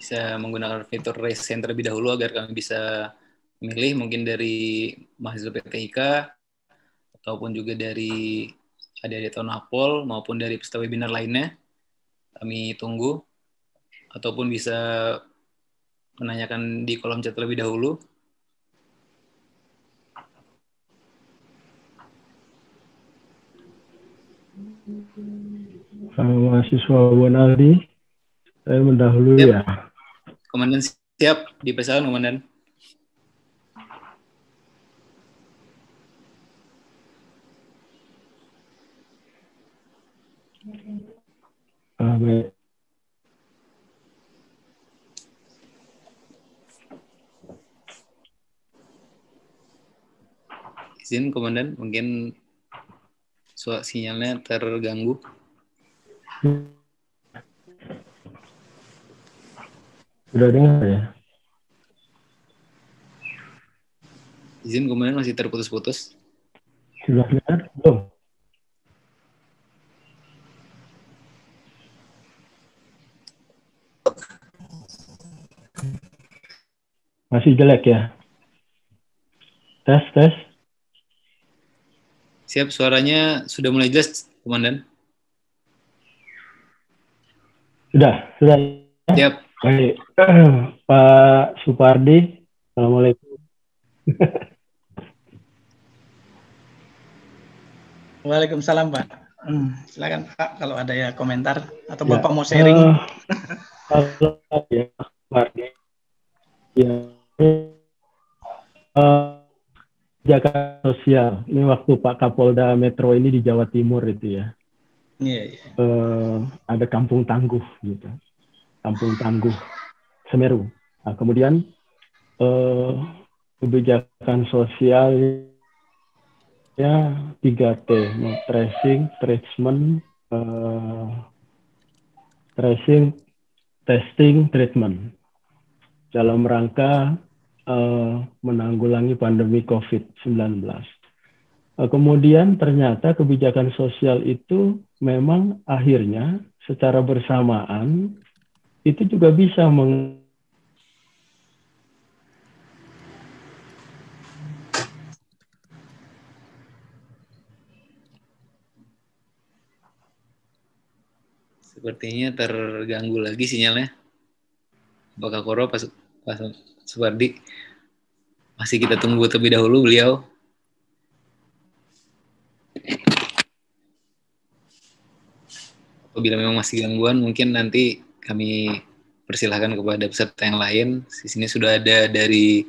bisa menggunakan fitur recent terlebih dahulu agar kami bisa milih mungkin dari mahasiswa PTIK ataupun juga dari ada-ada adik Tonapol maupun dari peserta webinar lainnya. Kami tunggu ataupun bisa menanyakan di kolom chat terlebih dahulu. mahasiswa Buan Aldi, saya mendahului yep. ya. Komandan siap, di pesawat, Komandan. Ah, Izin Komandan, mungkin sinyalnya terganggu. Hmm. sudah dengar ya? Izin kemarin masih terputus-putus. Sudah dengar? Belum. Masih jelek ya? Tes, tes. Siap, suaranya sudah mulai jelas, Komandan. Sudah, sudah. Siap. Baik, Pak Supardi, Assalamualaikum. Waalaikumsalam Pak. Hmm, silakan Pak kalau ada ya komentar atau ya, Bapak mau sharing. Uh, ya, Supardi, Ya. Uh, ya. eh, Jakarta sosial. Ini waktu Pak Kapolda Metro ini di Jawa Timur itu ya. Iya. Yeah, iya. yeah. uh, ada kampung tangguh gitu. Kampung Tangguh Semeru. Nah, kemudian eh, kebijakan sosial ya tiga t nah, tracing, treatment, eh, tracing, testing, treatment. Dalam rangka eh, menanggulangi pandemi COVID-19. Eh, kemudian ternyata kebijakan sosial itu memang akhirnya secara bersamaan itu juga bisa meng Sepertinya terganggu lagi sinyalnya. Apakah Koro, Pak, Pak Subardi Masih kita tunggu terlebih dahulu beliau. Apabila memang masih gangguan, mungkin nanti kami persilahkan kepada peserta yang lain. Di sini sudah ada dari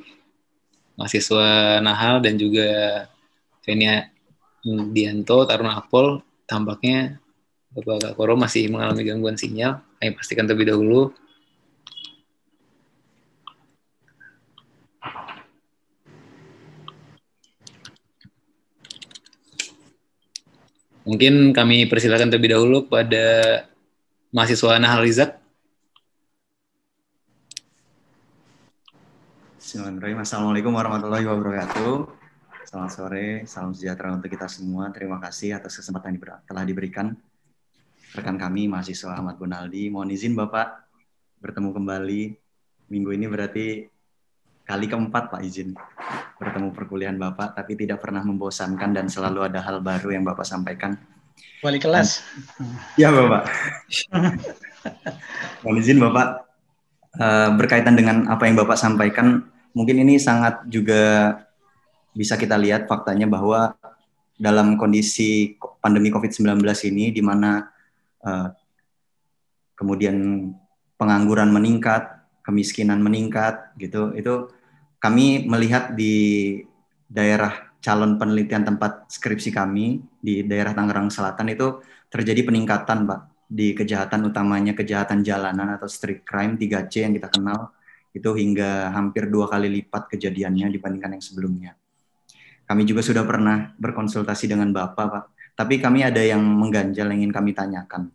mahasiswa Nahal dan juga Venia Dianto, Taruna Akpol Tampaknya Bapak Koro masih mengalami gangguan sinyal. Kami pastikan terlebih dahulu. Mungkin kami persilahkan terlebih dahulu kepada mahasiswa Nahal Rizak Bismillahirrahmanirrahim. Assalamualaikum warahmatullahi wabarakatuh. Selamat sore, salam sejahtera untuk kita semua. Terima kasih atas kesempatan yang telah diberikan. Rekan kami, mahasiswa Ahmad Bonaldi. Mohon izin Bapak bertemu kembali. Minggu ini berarti kali keempat Pak izin bertemu perkuliahan Bapak, tapi tidak pernah membosankan dan selalu ada hal baru yang Bapak sampaikan. Wali kelas. Ya Bapak. Mohon izin Bapak, eh, berkaitan dengan apa yang Bapak sampaikan, mungkin ini sangat juga bisa kita lihat faktanya bahwa dalam kondisi pandemi COVID-19 ini di mana uh, kemudian pengangguran meningkat, kemiskinan meningkat gitu. Itu kami melihat di daerah calon penelitian tempat skripsi kami di daerah Tangerang Selatan itu terjadi peningkatan, Pak, di kejahatan utamanya kejahatan jalanan atau street crime 3C yang kita kenal itu hingga hampir dua kali lipat kejadiannya dibandingkan yang sebelumnya. Kami juga sudah pernah berkonsultasi dengan Bapak, Pak. Tapi kami ada yang mengganjal yang ingin kami tanyakan.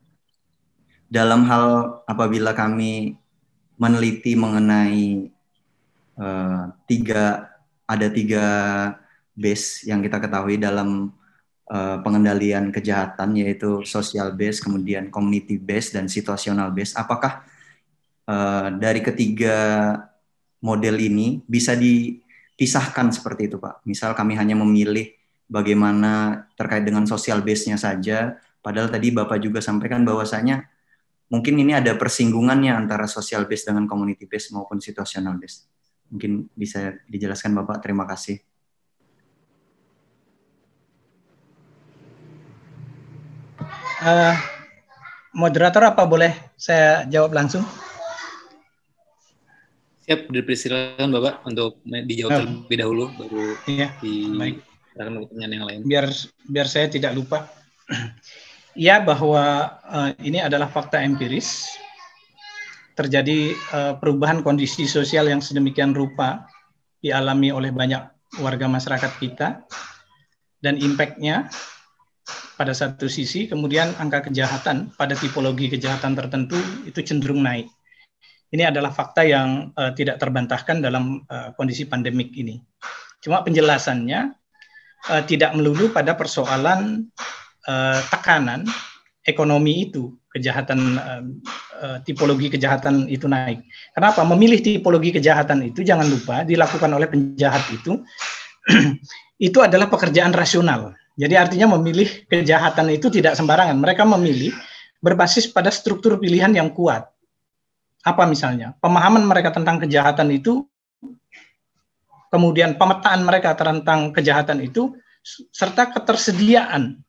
Dalam hal apabila kami meneliti mengenai uh, tiga ada tiga base yang kita ketahui dalam uh, pengendalian kejahatan yaitu social base, kemudian community base dan situasional base. Apakah Eh, dari ketiga model ini bisa dipisahkan seperti itu Pak. Misal kami hanya memilih bagaimana terkait dengan social base-nya saja, padahal tadi Bapak juga sampaikan bahwasanya mungkin ini ada persinggungannya antara social base dengan community base maupun situasional base. Mungkin bisa dijelaskan Bapak, terima kasih. Uh, moderator apa boleh saya jawab langsung? Siap, dipersilakan Bapak untuk dijawab oh. terlebih dahulu, baru ya, di baik. pertanyaan yang lain. Biar biar saya tidak lupa. ya, bahwa uh, ini adalah fakta empiris. Terjadi uh, perubahan kondisi sosial yang sedemikian rupa dialami oleh banyak warga masyarakat kita. Dan impactnya pada satu sisi, kemudian angka kejahatan pada tipologi kejahatan tertentu itu cenderung naik. Ini adalah fakta yang uh, tidak terbantahkan dalam uh, kondisi pandemik ini. Cuma penjelasannya uh, tidak melulu pada persoalan uh, tekanan ekonomi itu, kejahatan uh, uh, tipologi kejahatan itu naik. Kenapa? Memilih tipologi kejahatan itu jangan lupa dilakukan oleh penjahat itu itu adalah pekerjaan rasional. Jadi artinya memilih kejahatan itu tidak sembarangan. Mereka memilih berbasis pada struktur pilihan yang kuat apa misalnya pemahaman mereka tentang kejahatan itu kemudian pemetaan mereka tentang kejahatan itu serta ketersediaan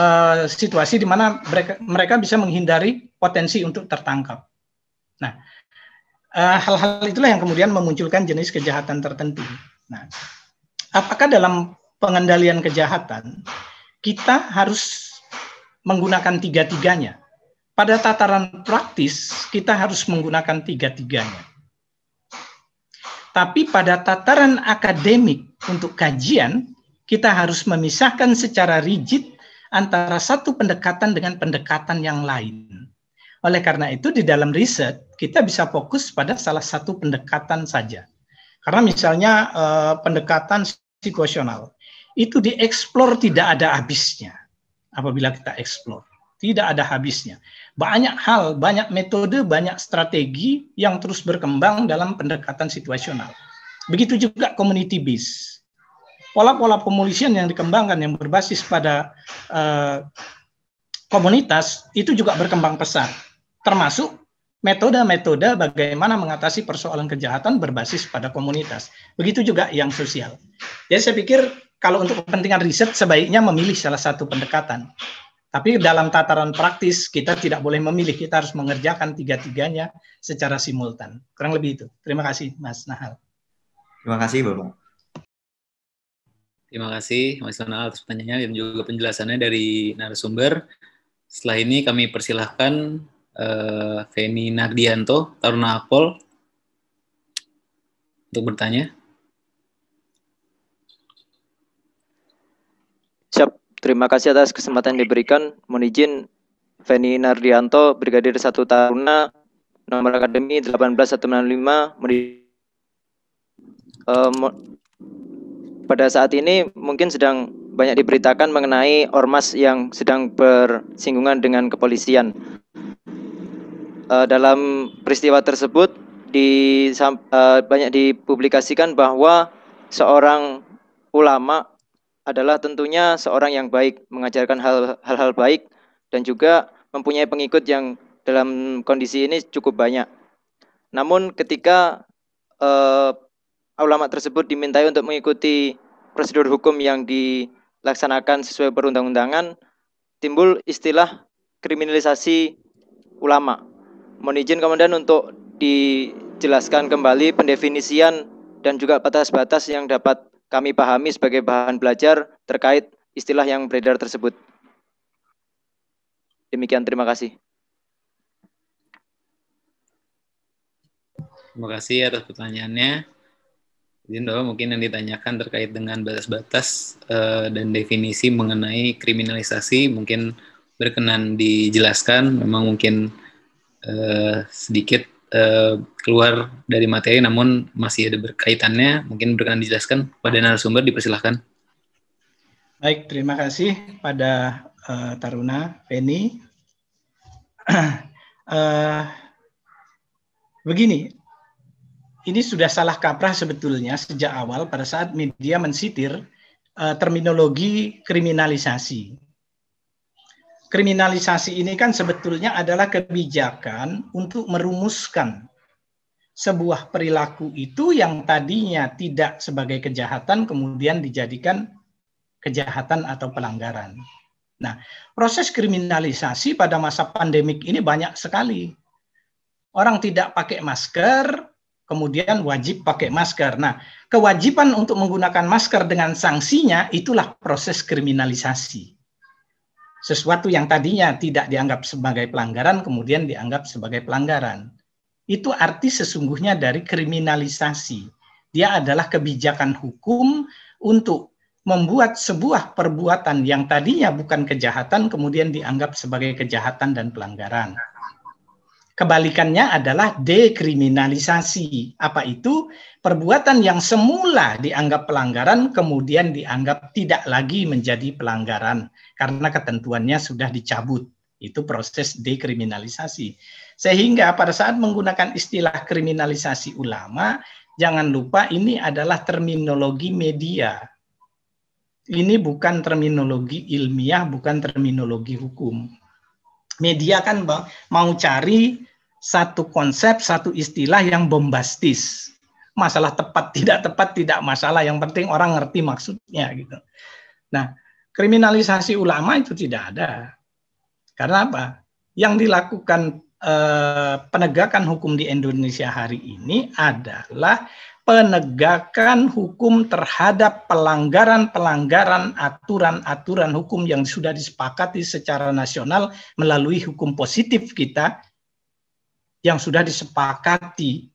uh, situasi di mana mereka mereka bisa menghindari potensi untuk tertangkap. Nah, eh, hal-hal uh, hal -hal itulah yang kemudian memunculkan jenis kejahatan tertentu. Nah, apakah dalam pengendalian kejahatan kita harus menggunakan tiga-tiganya? pada tataran praktis kita harus menggunakan tiga-tiganya. Tapi pada tataran akademik untuk kajian, kita harus memisahkan secara rigid antara satu pendekatan dengan pendekatan yang lain. Oleh karena itu di dalam riset kita bisa fokus pada salah satu pendekatan saja. Karena misalnya eh, pendekatan situasional itu dieksplor tidak ada habisnya apabila kita eksplor tidak ada habisnya banyak hal, banyak metode, banyak strategi yang terus berkembang dalam pendekatan situasional. Begitu juga community base. Pola-pola pemolisian yang dikembangkan yang berbasis pada uh, komunitas itu juga berkembang pesat, termasuk metode-metode bagaimana mengatasi persoalan kejahatan berbasis pada komunitas. Begitu juga yang sosial. Jadi saya pikir kalau untuk kepentingan riset sebaiknya memilih salah satu pendekatan. Tapi dalam tataran praktis kita tidak boleh memilih, kita harus mengerjakan tiga-tiganya secara simultan. Kurang lebih itu. Terima kasih Mas Nahal. Terima kasih Bapak. Terima kasih Mas Nahal atas pertanyaannya dan juga penjelasannya dari narasumber. Setelah ini kami persilahkan uh, Feni Nagdianto, Taruna Akpol, untuk bertanya. Siap, Terima kasih atas kesempatan diberikan. Mohon izin Feni Nardianto, Brigadir 1 Taruna, nomor akademi 18165. Uh, eh, pada saat ini mungkin sedang banyak diberitakan mengenai ormas yang sedang bersinggungan dengan kepolisian. Uh, dalam peristiwa tersebut di, uh, banyak dipublikasikan bahwa seorang ulama adalah tentunya seorang yang baik, mengajarkan hal-hal baik, dan juga mempunyai pengikut yang dalam kondisi ini cukup banyak. Namun ketika uh, ulama tersebut dimintai untuk mengikuti prosedur hukum yang dilaksanakan sesuai perundang-undangan, timbul istilah kriminalisasi ulama. Mohon izin kemudian untuk dijelaskan kembali pendefinisian dan juga batas-batas yang dapat kami pahami sebagai bahan belajar terkait istilah yang beredar tersebut. Demikian, terima kasih. Terima kasih atas pertanyaannya. Izin mungkin yang ditanyakan terkait dengan batas-batas eh, dan definisi mengenai kriminalisasi mungkin berkenan dijelaskan. Memang mungkin eh, sedikit Eh, keluar dari materi namun masih ada berkaitannya, mungkin berkenan dijelaskan pada narasumber dipersilahkan. Baik, terima kasih pada uh, Taruna Feni. uh, eh, begini, ini sudah salah kaprah sebetulnya sejak awal pada saat media mensitir uh, terminologi kriminalisasi kriminalisasi ini kan sebetulnya adalah kebijakan untuk merumuskan sebuah perilaku itu yang tadinya tidak sebagai kejahatan kemudian dijadikan kejahatan atau pelanggaran. Nah, proses kriminalisasi pada masa pandemik ini banyak sekali. Orang tidak pakai masker, kemudian wajib pakai masker. Nah, kewajiban untuk menggunakan masker dengan sanksinya itulah proses kriminalisasi sesuatu yang tadinya tidak dianggap sebagai pelanggaran kemudian dianggap sebagai pelanggaran. Itu arti sesungguhnya dari kriminalisasi. Dia adalah kebijakan hukum untuk membuat sebuah perbuatan yang tadinya bukan kejahatan kemudian dianggap sebagai kejahatan dan pelanggaran. Kebalikannya adalah dekriminalisasi. Apa itu? Perbuatan yang semula dianggap pelanggaran kemudian dianggap tidak lagi menjadi pelanggaran karena ketentuannya sudah dicabut. Itu proses dekriminalisasi. Sehingga pada saat menggunakan istilah kriminalisasi ulama, jangan lupa ini adalah terminologi media. Ini bukan terminologi ilmiah, bukan terminologi hukum media kan mau cari satu konsep, satu istilah yang bombastis. Masalah tepat tidak tepat tidak masalah, yang penting orang ngerti maksudnya gitu. Nah, kriminalisasi ulama itu tidak ada. Karena apa? Yang dilakukan eh, penegakan hukum di Indonesia hari ini adalah penegakan hukum terhadap pelanggaran-pelanggaran aturan-aturan hukum yang sudah disepakati secara nasional melalui hukum positif kita yang sudah disepakati,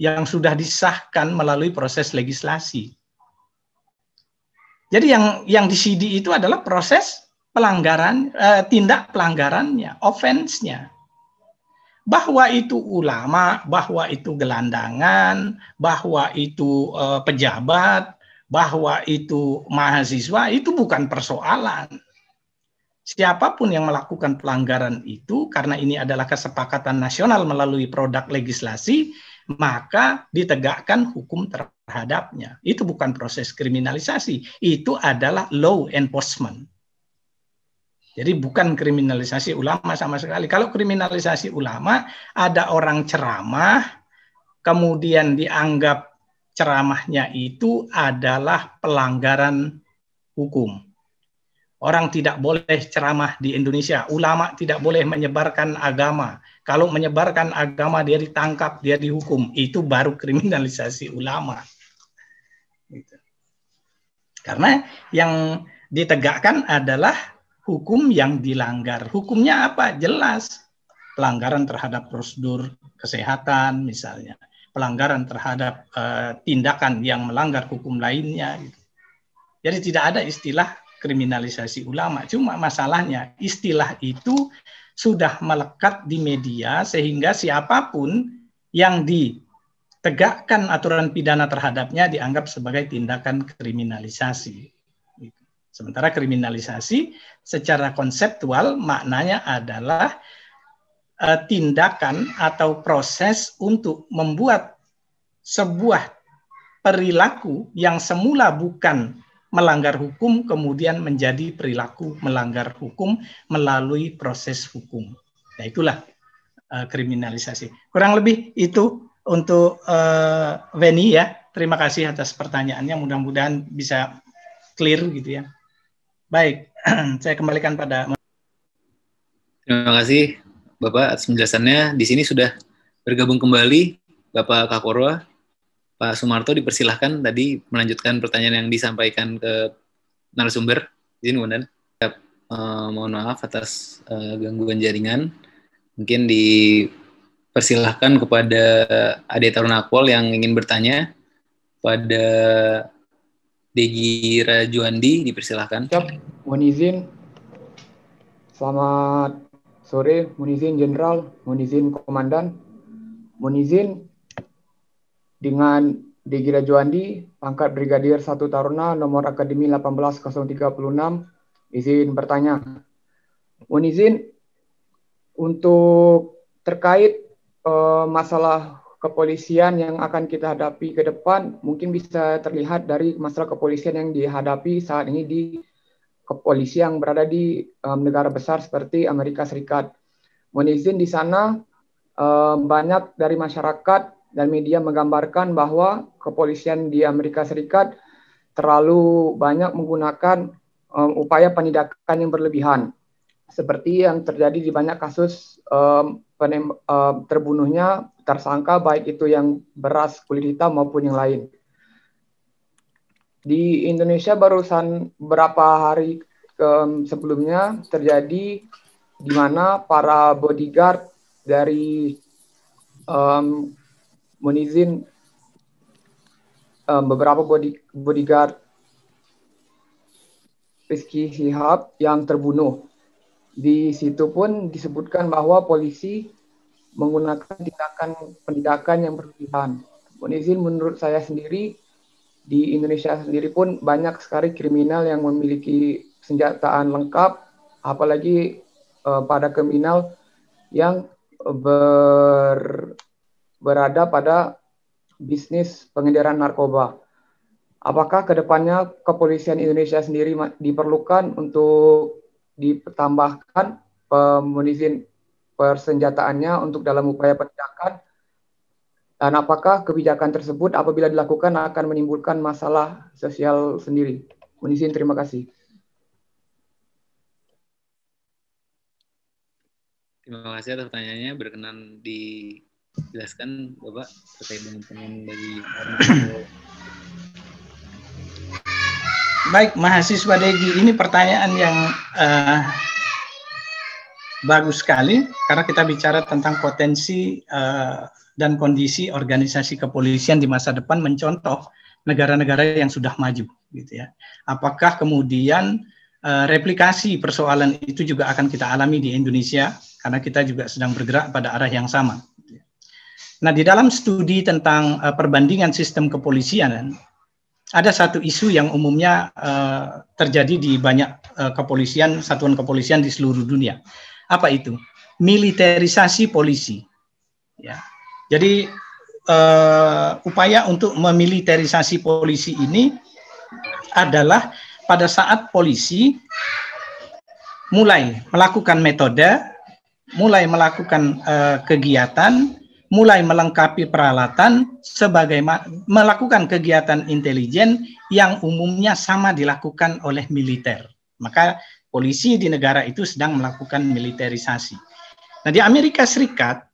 yang sudah disahkan melalui proses legislasi. Jadi yang yang disidi itu adalah proses pelanggaran, eh, tindak pelanggarannya, offense-nya. Bahwa itu ulama, bahwa itu gelandangan, bahwa itu eh, pejabat, bahwa itu mahasiswa, itu bukan persoalan siapapun yang melakukan pelanggaran itu karena ini adalah kesepakatan nasional melalui produk legislasi maka ditegakkan hukum terhadapnya itu bukan proses kriminalisasi itu adalah law enforcement jadi bukan kriminalisasi ulama sama sekali kalau kriminalisasi ulama ada orang ceramah kemudian dianggap ceramahnya itu adalah pelanggaran hukum Orang tidak boleh ceramah di Indonesia. Ulama tidak boleh menyebarkan agama. Kalau menyebarkan agama, dia ditangkap, dia dihukum. Itu baru kriminalisasi ulama. Gitu. Karena yang ditegakkan adalah hukum yang dilanggar. Hukumnya apa? Jelas. Pelanggaran terhadap prosedur kesehatan misalnya. Pelanggaran terhadap uh, tindakan yang melanggar hukum lainnya. Gitu. Jadi tidak ada istilah kriminalisasi ulama. Cuma masalahnya istilah itu sudah melekat di media sehingga siapapun yang ditegakkan aturan pidana terhadapnya dianggap sebagai tindakan kriminalisasi. Sementara kriminalisasi secara konseptual maknanya adalah eh, tindakan atau proses untuk membuat sebuah perilaku yang semula bukan melanggar hukum kemudian menjadi perilaku melanggar hukum melalui proses hukum. Nah, itulah uh, kriminalisasi. Kurang lebih itu untuk uh, Veni ya. Terima kasih atas pertanyaannya. Mudah-mudahan bisa clear gitu ya. Baik, saya kembalikan pada Terima kasih Bapak atas penjelasannya. Di sini sudah bergabung kembali Bapak Kakorwa Pak Sumarto dipersilahkan tadi melanjutkan pertanyaan yang disampaikan ke narasumber. Izin Bundan. Uh, eh, mohon maaf atas uh, gangguan jaringan. Mungkin dipersilahkan kepada Ade Tarunakwal yang ingin bertanya. Pada Degi Rajuandi dipersilahkan. Siap, mohon izin. Selamat sore, mohon izin Jenderal, mohon izin Komandan, mohon izin dengan Degira Juandi, pangkat Brigadir 1 Taruna, nomor akademi 18036. Izin bertanya. Mohon izin untuk terkait uh, masalah kepolisian yang akan kita hadapi ke depan mungkin bisa terlihat dari masalah kepolisian yang dihadapi saat ini di kepolisian yang berada di um, negara besar seperti Amerika Serikat. Mohon izin di sana uh, banyak dari masyarakat dan media menggambarkan bahwa kepolisian di Amerika Serikat terlalu banyak menggunakan um, upaya penindakan yang berlebihan seperti yang terjadi di banyak kasus um, penem, um, terbunuhnya tersangka baik itu yang beras kulit hitam maupun yang lain. Di Indonesia barusan berapa hari um, sebelumnya terjadi di mana para bodyguard dari um, Munizin um, eh, beberapa body, bodyguard Rizky Shihab yang terbunuh. Di situ pun disebutkan bahwa polisi menggunakan tindakan pendidikan yang berlebihan. Munizin menurut saya sendiri di Indonesia sendiri pun banyak sekali kriminal yang memiliki senjataan lengkap, apalagi uh, pada kriminal yang ber berada pada bisnis pengedaran narkoba. Apakah kedepannya kepolisian Indonesia sendiri diperlukan untuk ditambahkan pemunisin persenjataannya untuk dalam upaya penindakan? Dan apakah kebijakan tersebut apabila dilakukan akan menimbulkan masalah sosial sendiri? Munisin, terima kasih. Terima kasih atas pertanyaannya. Berkenan di jelaskan Bapak terkait dengan pengen dari Baik, mahasiswa Degi, ini pertanyaan yang uh, bagus sekali karena kita bicara tentang potensi uh, dan kondisi organisasi kepolisian di masa depan mencontoh negara-negara yang sudah maju gitu ya. Apakah kemudian eh, replikasi persoalan itu juga akan kita alami di Indonesia karena kita juga sedang bergerak pada arah yang sama. Nah, di dalam studi tentang uh, perbandingan sistem kepolisian, ada satu isu yang umumnya uh, terjadi di banyak uh, kepolisian, satuan kepolisian di seluruh dunia. Apa itu? Militerisasi polisi. Ya. Jadi uh, upaya untuk memiliterisasi polisi ini adalah pada saat polisi mulai melakukan metode, mulai melakukan uh, kegiatan mulai melengkapi peralatan sebagai melakukan kegiatan intelijen yang umumnya sama dilakukan oleh militer. Maka polisi di negara itu sedang melakukan militerisasi. Nah, di Amerika Serikat,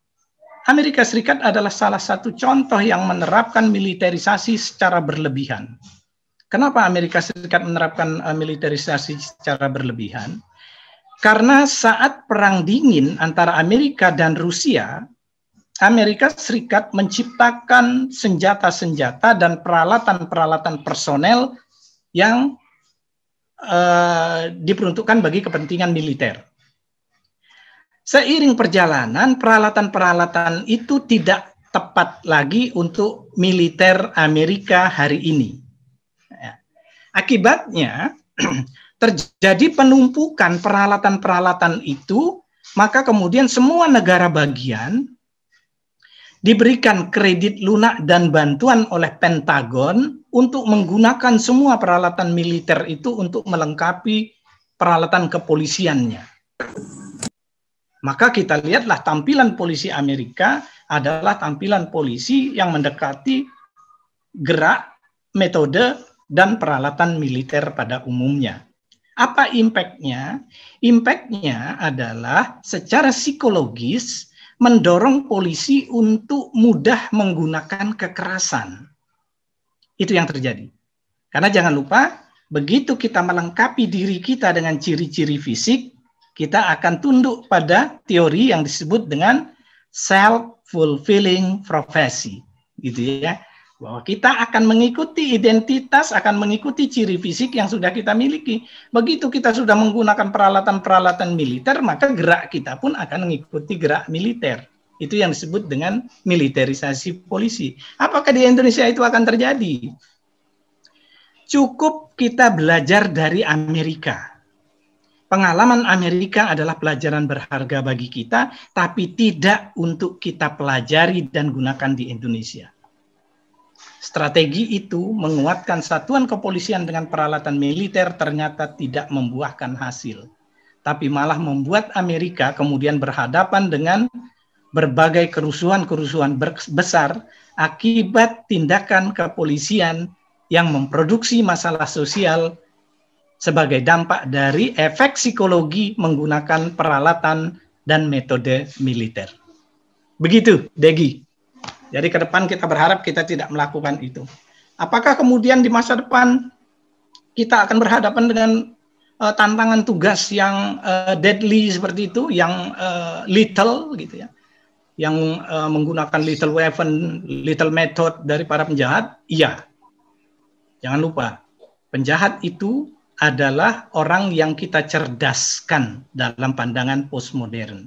Amerika Serikat adalah salah satu contoh yang menerapkan militerisasi secara berlebihan. Kenapa Amerika Serikat menerapkan eh, militerisasi secara berlebihan? Karena saat perang dingin antara Amerika dan Rusia, Amerika Serikat menciptakan senjata-senjata dan peralatan-peralatan personel yang uh, diperuntukkan bagi kepentingan militer. Seiring perjalanan, peralatan-peralatan itu tidak tepat lagi untuk militer Amerika hari ini. Ya. Akibatnya, terjadi penumpukan peralatan-peralatan itu, maka kemudian semua negara bagian diberikan kredit lunak dan bantuan oleh Pentagon untuk menggunakan semua peralatan militer itu untuk melengkapi peralatan kepolisiannya. Maka kita lihatlah tampilan polisi Amerika adalah tampilan polisi yang mendekati gerak, metode, dan peralatan militer pada umumnya. Apa impactnya? Impactnya adalah secara psikologis mendorong polisi untuk mudah menggunakan kekerasan. Itu yang terjadi. Karena jangan lupa, begitu kita melengkapi diri kita dengan ciri-ciri fisik, kita akan tunduk pada teori yang disebut dengan self fulfilling prophecy, gitu ya bahwa kita akan mengikuti identitas, akan mengikuti ciri fisik yang sudah kita miliki. Begitu kita sudah menggunakan peralatan-peralatan militer, maka gerak kita pun akan mengikuti gerak militer. Itu yang disebut dengan militerisasi polisi. Apakah di Indonesia itu akan terjadi? Cukup kita belajar dari Amerika. Pengalaman Amerika adalah pelajaran berharga bagi kita, tapi tidak untuk kita pelajari dan gunakan di Indonesia Strategi itu menguatkan satuan kepolisian dengan peralatan militer ternyata tidak membuahkan hasil, tapi malah membuat Amerika kemudian berhadapan dengan berbagai kerusuhan-kerusuhan besar akibat tindakan kepolisian yang memproduksi masalah sosial sebagai dampak dari efek psikologi menggunakan peralatan dan metode militer. Begitu, Degi. Jadi ke depan kita berharap kita tidak melakukan itu. Apakah kemudian di masa depan kita akan berhadapan dengan uh, tantangan tugas yang uh, deadly seperti itu, yang uh, eh, little gitu ya, yang uh, menggunakan little weapon, little method dari para penjahat? Iya. Jangan lupa, penjahat itu adalah orang yang kita cerdaskan dalam pandangan postmodern.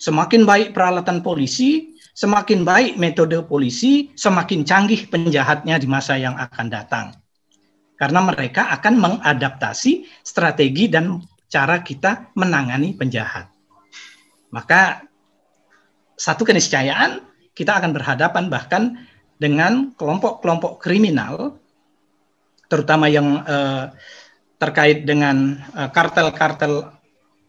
Semakin baik peralatan polisi, Semakin baik metode polisi, semakin canggih penjahatnya di masa yang akan datang. Karena mereka akan mengadaptasi strategi dan cara kita menangani penjahat. Maka satu keniscayaan kita akan berhadapan bahkan dengan kelompok-kelompok kriminal terutama yang eh, terkait dengan kartel eh, kartel-kartel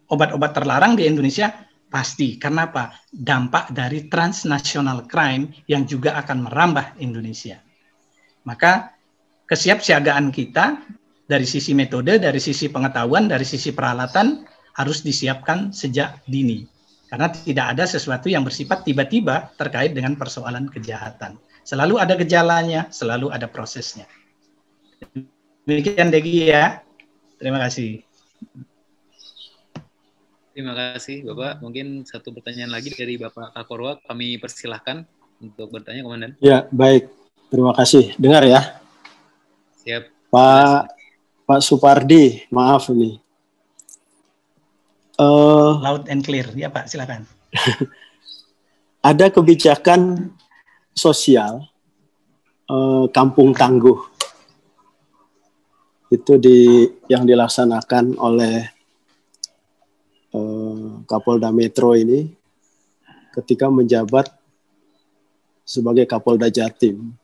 obat-obat terlarang di Indonesia pasti. Kenapa Dampak dari transnational crime yang juga akan merambah Indonesia. Maka kesiapsiagaan kita dari sisi metode, dari sisi pengetahuan, dari sisi peralatan harus disiapkan sejak dini. Karena tidak ada sesuatu yang bersifat tiba-tiba terkait dengan persoalan kejahatan. Selalu ada gejalanya, selalu ada prosesnya. Demikian Degi ya. Terima kasih. Terima kasih Bapak. Hmm. Mungkin satu pertanyaan lagi dari Bapak Kakorwa kami persilahkan untuk bertanya Komandan. Ya, baik. Terima kasih. Dengar ya. Siap. Pak Pak Supardi, maaf ini. Uh, Loud and clear, ya Pak, silakan. ada kebijakan sosial uh, Kampung Tangguh itu di yang dilaksanakan oleh Eh, Kapolda Metro ini ketika menjabat sebagai Kapolda Jatim.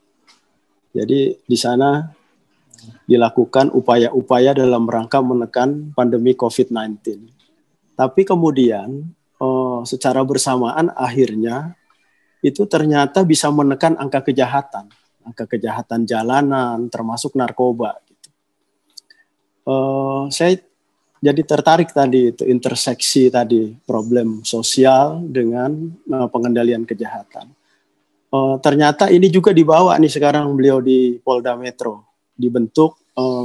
Jadi di sana dilakukan upaya-upaya dalam rangka menekan pandemi COVID-19. Tapi kemudian eh, secara bersamaan akhirnya itu ternyata bisa menekan angka kejahatan, angka kejahatan jalanan termasuk narkoba. Uh, saya jadi tertarik tadi itu interseksi tadi problem sosial dengan uh, pengendalian kejahatan. Uh, ternyata ini juga dibawa nih sekarang beliau di Polda Metro dibentuk uh,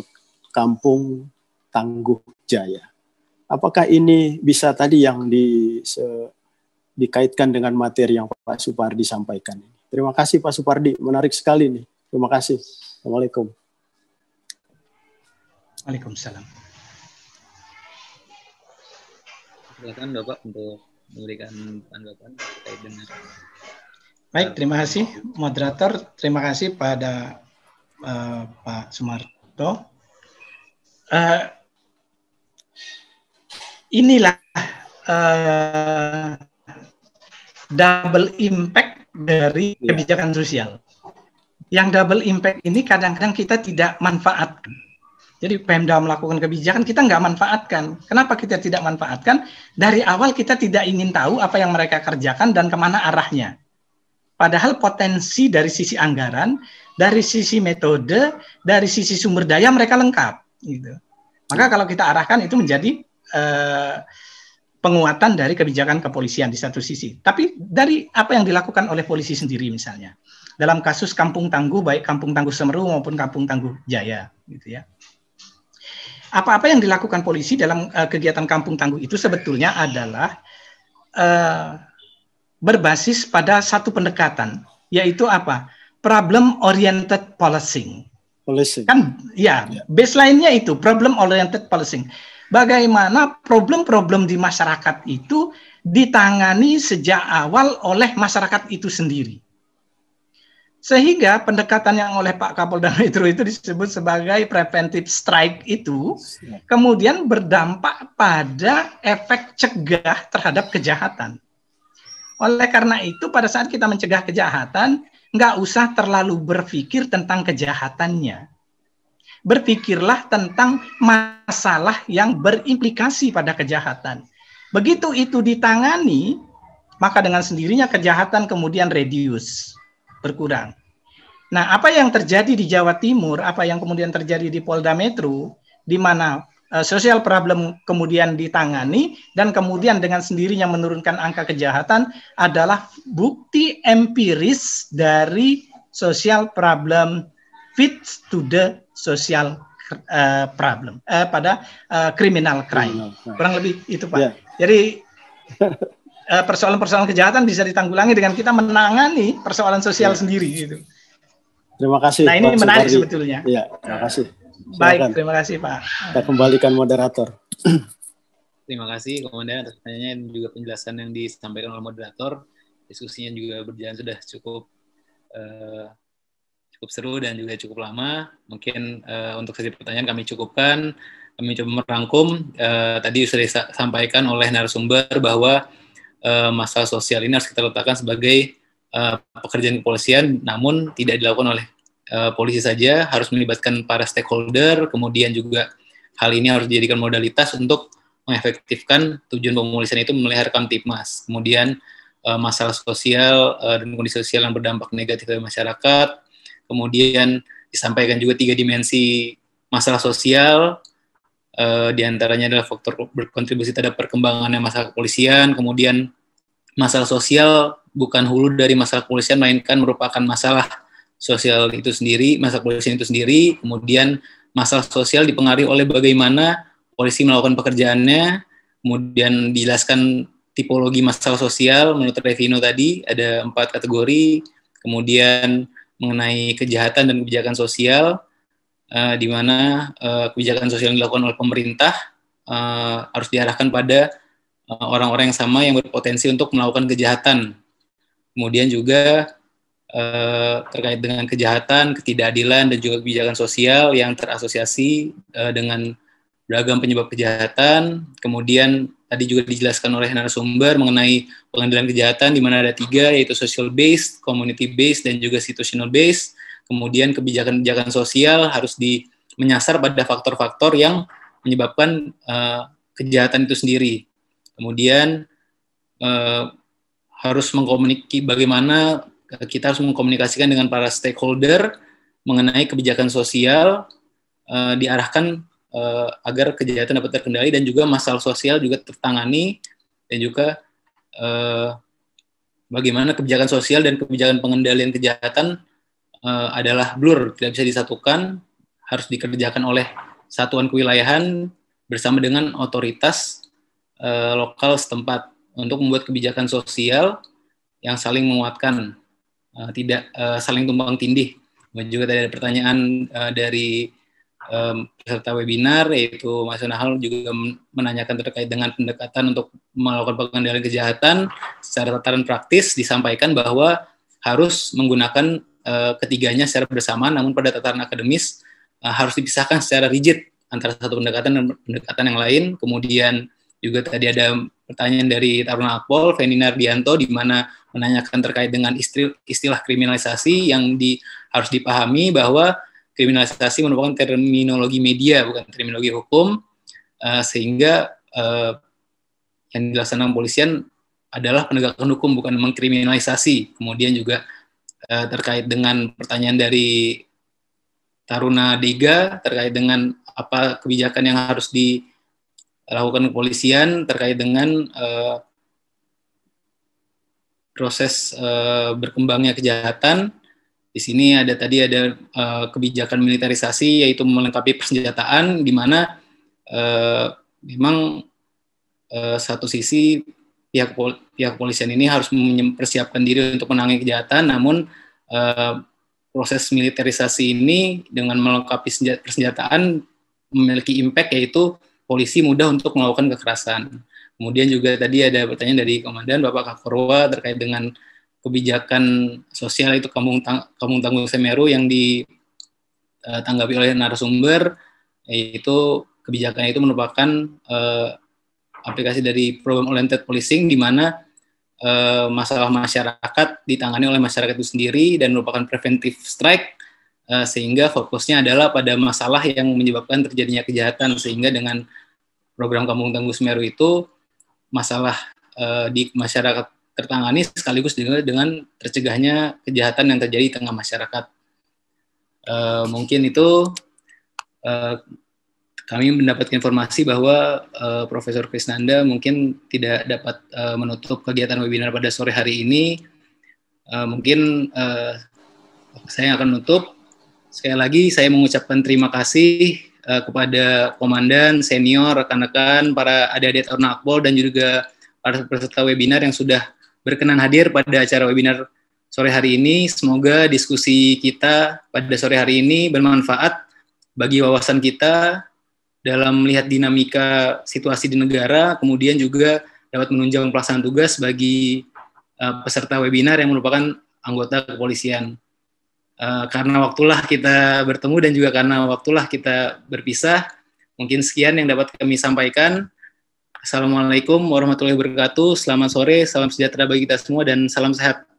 Kampung Tangguh Jaya. Apakah ini bisa tadi yang di, se, dikaitkan dengan materi yang Pak Supardi sampaikan? Terima kasih Pak Supardi, menarik sekali nih. Terima kasih. Assalamualaikum. Waalaikumsalam. silakan Bapak untuk memberikan tanggapan terkait dengan Baik, terima kasih moderator. Terima kasih pada uh, Pak Sumarto. Uh, inilah uh, double impact dari iya. kebijakan sosial. Yang double impact ini kadang-kadang kita tidak manfaatkan jadi Pemda melakukan kebijakan, kita nggak manfaatkan. Kenapa kita tidak manfaatkan? Dari awal kita tidak ingin tahu apa yang mereka kerjakan dan kemana arahnya. Padahal potensi dari sisi anggaran, dari sisi metode, dari sisi sumber daya mereka lengkap. Gitu. Maka ya. kalau kita arahkan itu menjadi eh, penguatan dari kebijakan kepolisian di satu sisi. Tapi dari apa yang dilakukan oleh polisi sendiri misalnya. Dalam kasus Kampung Tangguh, baik Kampung Tangguh Semeru maupun Kampung Tangguh Jaya. gitu ya apa-apa yang dilakukan polisi dalam uh, kegiatan kampung tangguh itu sebetulnya adalah uh, berbasis pada satu pendekatan yaitu apa problem oriented policing. Policing. Kan ya, yeah. baseline-nya itu problem oriented policing. Bagaimana problem-problem di masyarakat itu ditangani sejak awal oleh masyarakat itu sendiri. Sehingga pendekatan yang oleh Pak Kapolda Metro itu disebut sebagai preventive strike itu iya. kemudian berdampak pada efek cegah terhadap kejahatan. Oleh karena itu pada saat kita mencegah kejahatan, nggak usah terlalu berpikir tentang kejahatannya. Berpikirlah tentang masalah yang berimplikasi pada kejahatan. Begitu itu ditangani, maka dengan sendirinya kejahatan kemudian reduce berkurang. Nah, apa yang terjadi di Jawa Timur, apa yang kemudian terjadi di Polda Metro, di mana uh, sosial problem kemudian ditangani dan kemudian dengan sendirinya menurunkan angka kejahatan adalah bukti empiris dari sosial problem fit to the social uh, problem uh, pada uh, criminal crime. Kurang lebih itu Pak. Yeah. Jadi Eh, persoalan-persoalan kejahatan bisa ditanggulangi dengan kita menangani persoalan sosial ya. sendiri gitu. Terima kasih. Nah ini Pak menarik sebetulnya. Iya, terima kasih. Silakan. Baik, terima kasih Pak. Kita kembalikan moderator. Terima kasih Komandan atas pertanyaannya juga penjelasan yang disampaikan oleh moderator. Diskusinya juga berjalan sudah cukup uh, cukup seru dan juga cukup lama. Mungkin uh, untuk sesi pertanyaan kami cukupkan. Kami coba merangkum. Uh, tadi sudah disampaikan oleh narasumber bahwa uh, masalah sosial ini harus kita letakkan sebagai uh, pekerjaan kepolisian, namun tidak dilakukan oleh uh, polisi saja, harus melibatkan para stakeholder, kemudian juga hal ini harus dijadikan modalitas untuk mengefektifkan tujuan pemulisan itu memeliharkan tipmas. Kemudian uh, masalah sosial uh, dan kondisi sosial yang berdampak negatif bagi masyarakat. Kemudian disampaikan juga tiga dimensi masalah sosial, uh, eh, diantaranya adalah faktor berkontribusi terhadap perkembangannya masalah kepolisian, kemudian masalah sosial bukan hulu dari masalah kepolisian, melainkan merupakan masalah sosial itu sendiri, masalah kepolisian itu sendiri, kemudian masalah sosial dipengaruhi oleh bagaimana polisi melakukan pekerjaannya, kemudian dijelaskan tipologi masalah sosial menurut Revino tadi ada empat kategori kemudian mengenai kejahatan dan kebijakan sosial uh, di mana uh, kebijakan sosial yang dilakukan oleh pemerintah uh, harus diarahkan pada orang-orang uh, yang sama yang berpotensi untuk melakukan kejahatan. Kemudian juga uh, terkait dengan kejahatan, ketidakadilan, dan juga kebijakan sosial yang terasosiasi uh, dengan beragam penyebab kejahatan. Kemudian tadi juga dijelaskan oleh narasumber mengenai pengendalian kejahatan di mana ada tiga yaitu social based, community based, dan juga situational based kemudian kebijakan-kebijakan sosial harus di menyasar pada faktor-faktor yang menyebabkan uh, kejahatan itu sendiri. Kemudian uh, harus mengkomunikasi bagaimana eh, kita harus mengkomunikasikan dengan para stakeholder mengenai kebijakan sosial uh, diarahkan uh, agar kejahatan dapat terkendali dan juga masalah sosial juga tertangani dan juga uh, bagaimana kebijakan sosial dan kebijakan pengendalian kejahatan uh, adalah blur, tidak bisa disatukan, harus dikerjakan oleh satuan kewilayahan bersama dengan otoritas uh, lokal setempat untuk membuat kebijakan sosial yang saling menguatkan, uh, tidak uh, saling tumpang tindih. Dan juga tadi ada pertanyaan uh, dari um, peserta webinar, yaitu Mas Nahal juga menanyakan terkait dengan pendekatan untuk melakukan pengendalian kejahatan secara tataran praktis disampaikan bahwa harus menggunakan Eh, ketiganya secara bersamaan, namun pada tataran akademis eh, harus dipisahkan secara rigid antara satu pendekatan dan pendekatan yang lain. Kemudian juga tadi ada pertanyaan dari Taruna Akpol, Feni Nardianto, di mana menanyakan terkait dengan istilah, kriminalisasi yang di, harus dipahami bahwa kriminalisasi merupakan terminologi media, bukan terminologi hukum, eh, sehingga yang dilaksanakan polisian adalah penegakan hukum, bukan mengkriminalisasi. Kemudian juga uh, terkait dengan pertanyaan dari Taruna Diga terkait dengan apa kebijakan yang harus dilakukan kepolisian terkait dengan uh, proses uh, berkembangnya kejahatan. Di sini ada tadi ada uh, kebijakan militarisasi yaitu melengkapi persenjataan di mana uh, memang uh, satu sisi pihak pol, pihak polisian ini harus mempersiapkan diri untuk menangani kejahatan namun uh, proses militerisasi ini dengan melengkapi senjata, persenjataan memiliki impact yaitu polisi mudah untuk melakukan kekerasan. Kemudian juga tadi ada pertanyaan dari komandan Bapak Kakorwa terkait dengan kebijakan sosial itu kampung tang kampung tangguh Semeru yang ditanggapi eh, oleh narasumber yaitu kebijakan itu merupakan uh, aplikasi dari problem oriented policing di mana uh, masalah masyarakat ditangani oleh masyarakat itu sendiri dan merupakan preventive strike uh, sehingga fokusnya adalah pada masalah yang menyebabkan terjadinya kejahatan sehingga dengan program Kampung Tangguh Semeru itu masalah uh, di masyarakat tertangani sekaligus dengan, dengan tercegahnya kejahatan yang terjadi di tengah masyarakat. Uh, mungkin itu uh, kami mendapatkan informasi bahwa uh, Profesor Krisnanda mungkin tidak dapat uh, menutup kegiatan webinar pada sore hari ini. Uh, mungkin uh, saya akan menutup. Sekali lagi saya mengucapkan terima kasih uh, kepada komandan, senior, rekan-rekan, para adik-adik Orna Pol, dan juga para peserta webinar yang sudah berkenan hadir pada acara webinar sore hari ini. Semoga diskusi kita pada sore hari ini bermanfaat bagi wawasan kita dalam melihat dinamika situasi di negara, kemudian juga dapat menunjang pelaksanaan tugas bagi uh, peserta webinar yang merupakan anggota kepolisian. Uh, karena waktulah kita bertemu dan juga karena waktulah kita berpisah, mungkin sekian yang dapat kami sampaikan. Assalamualaikum warahmatullahi wabarakatuh. Selamat sore, salam sejahtera bagi kita semua dan salam sehat.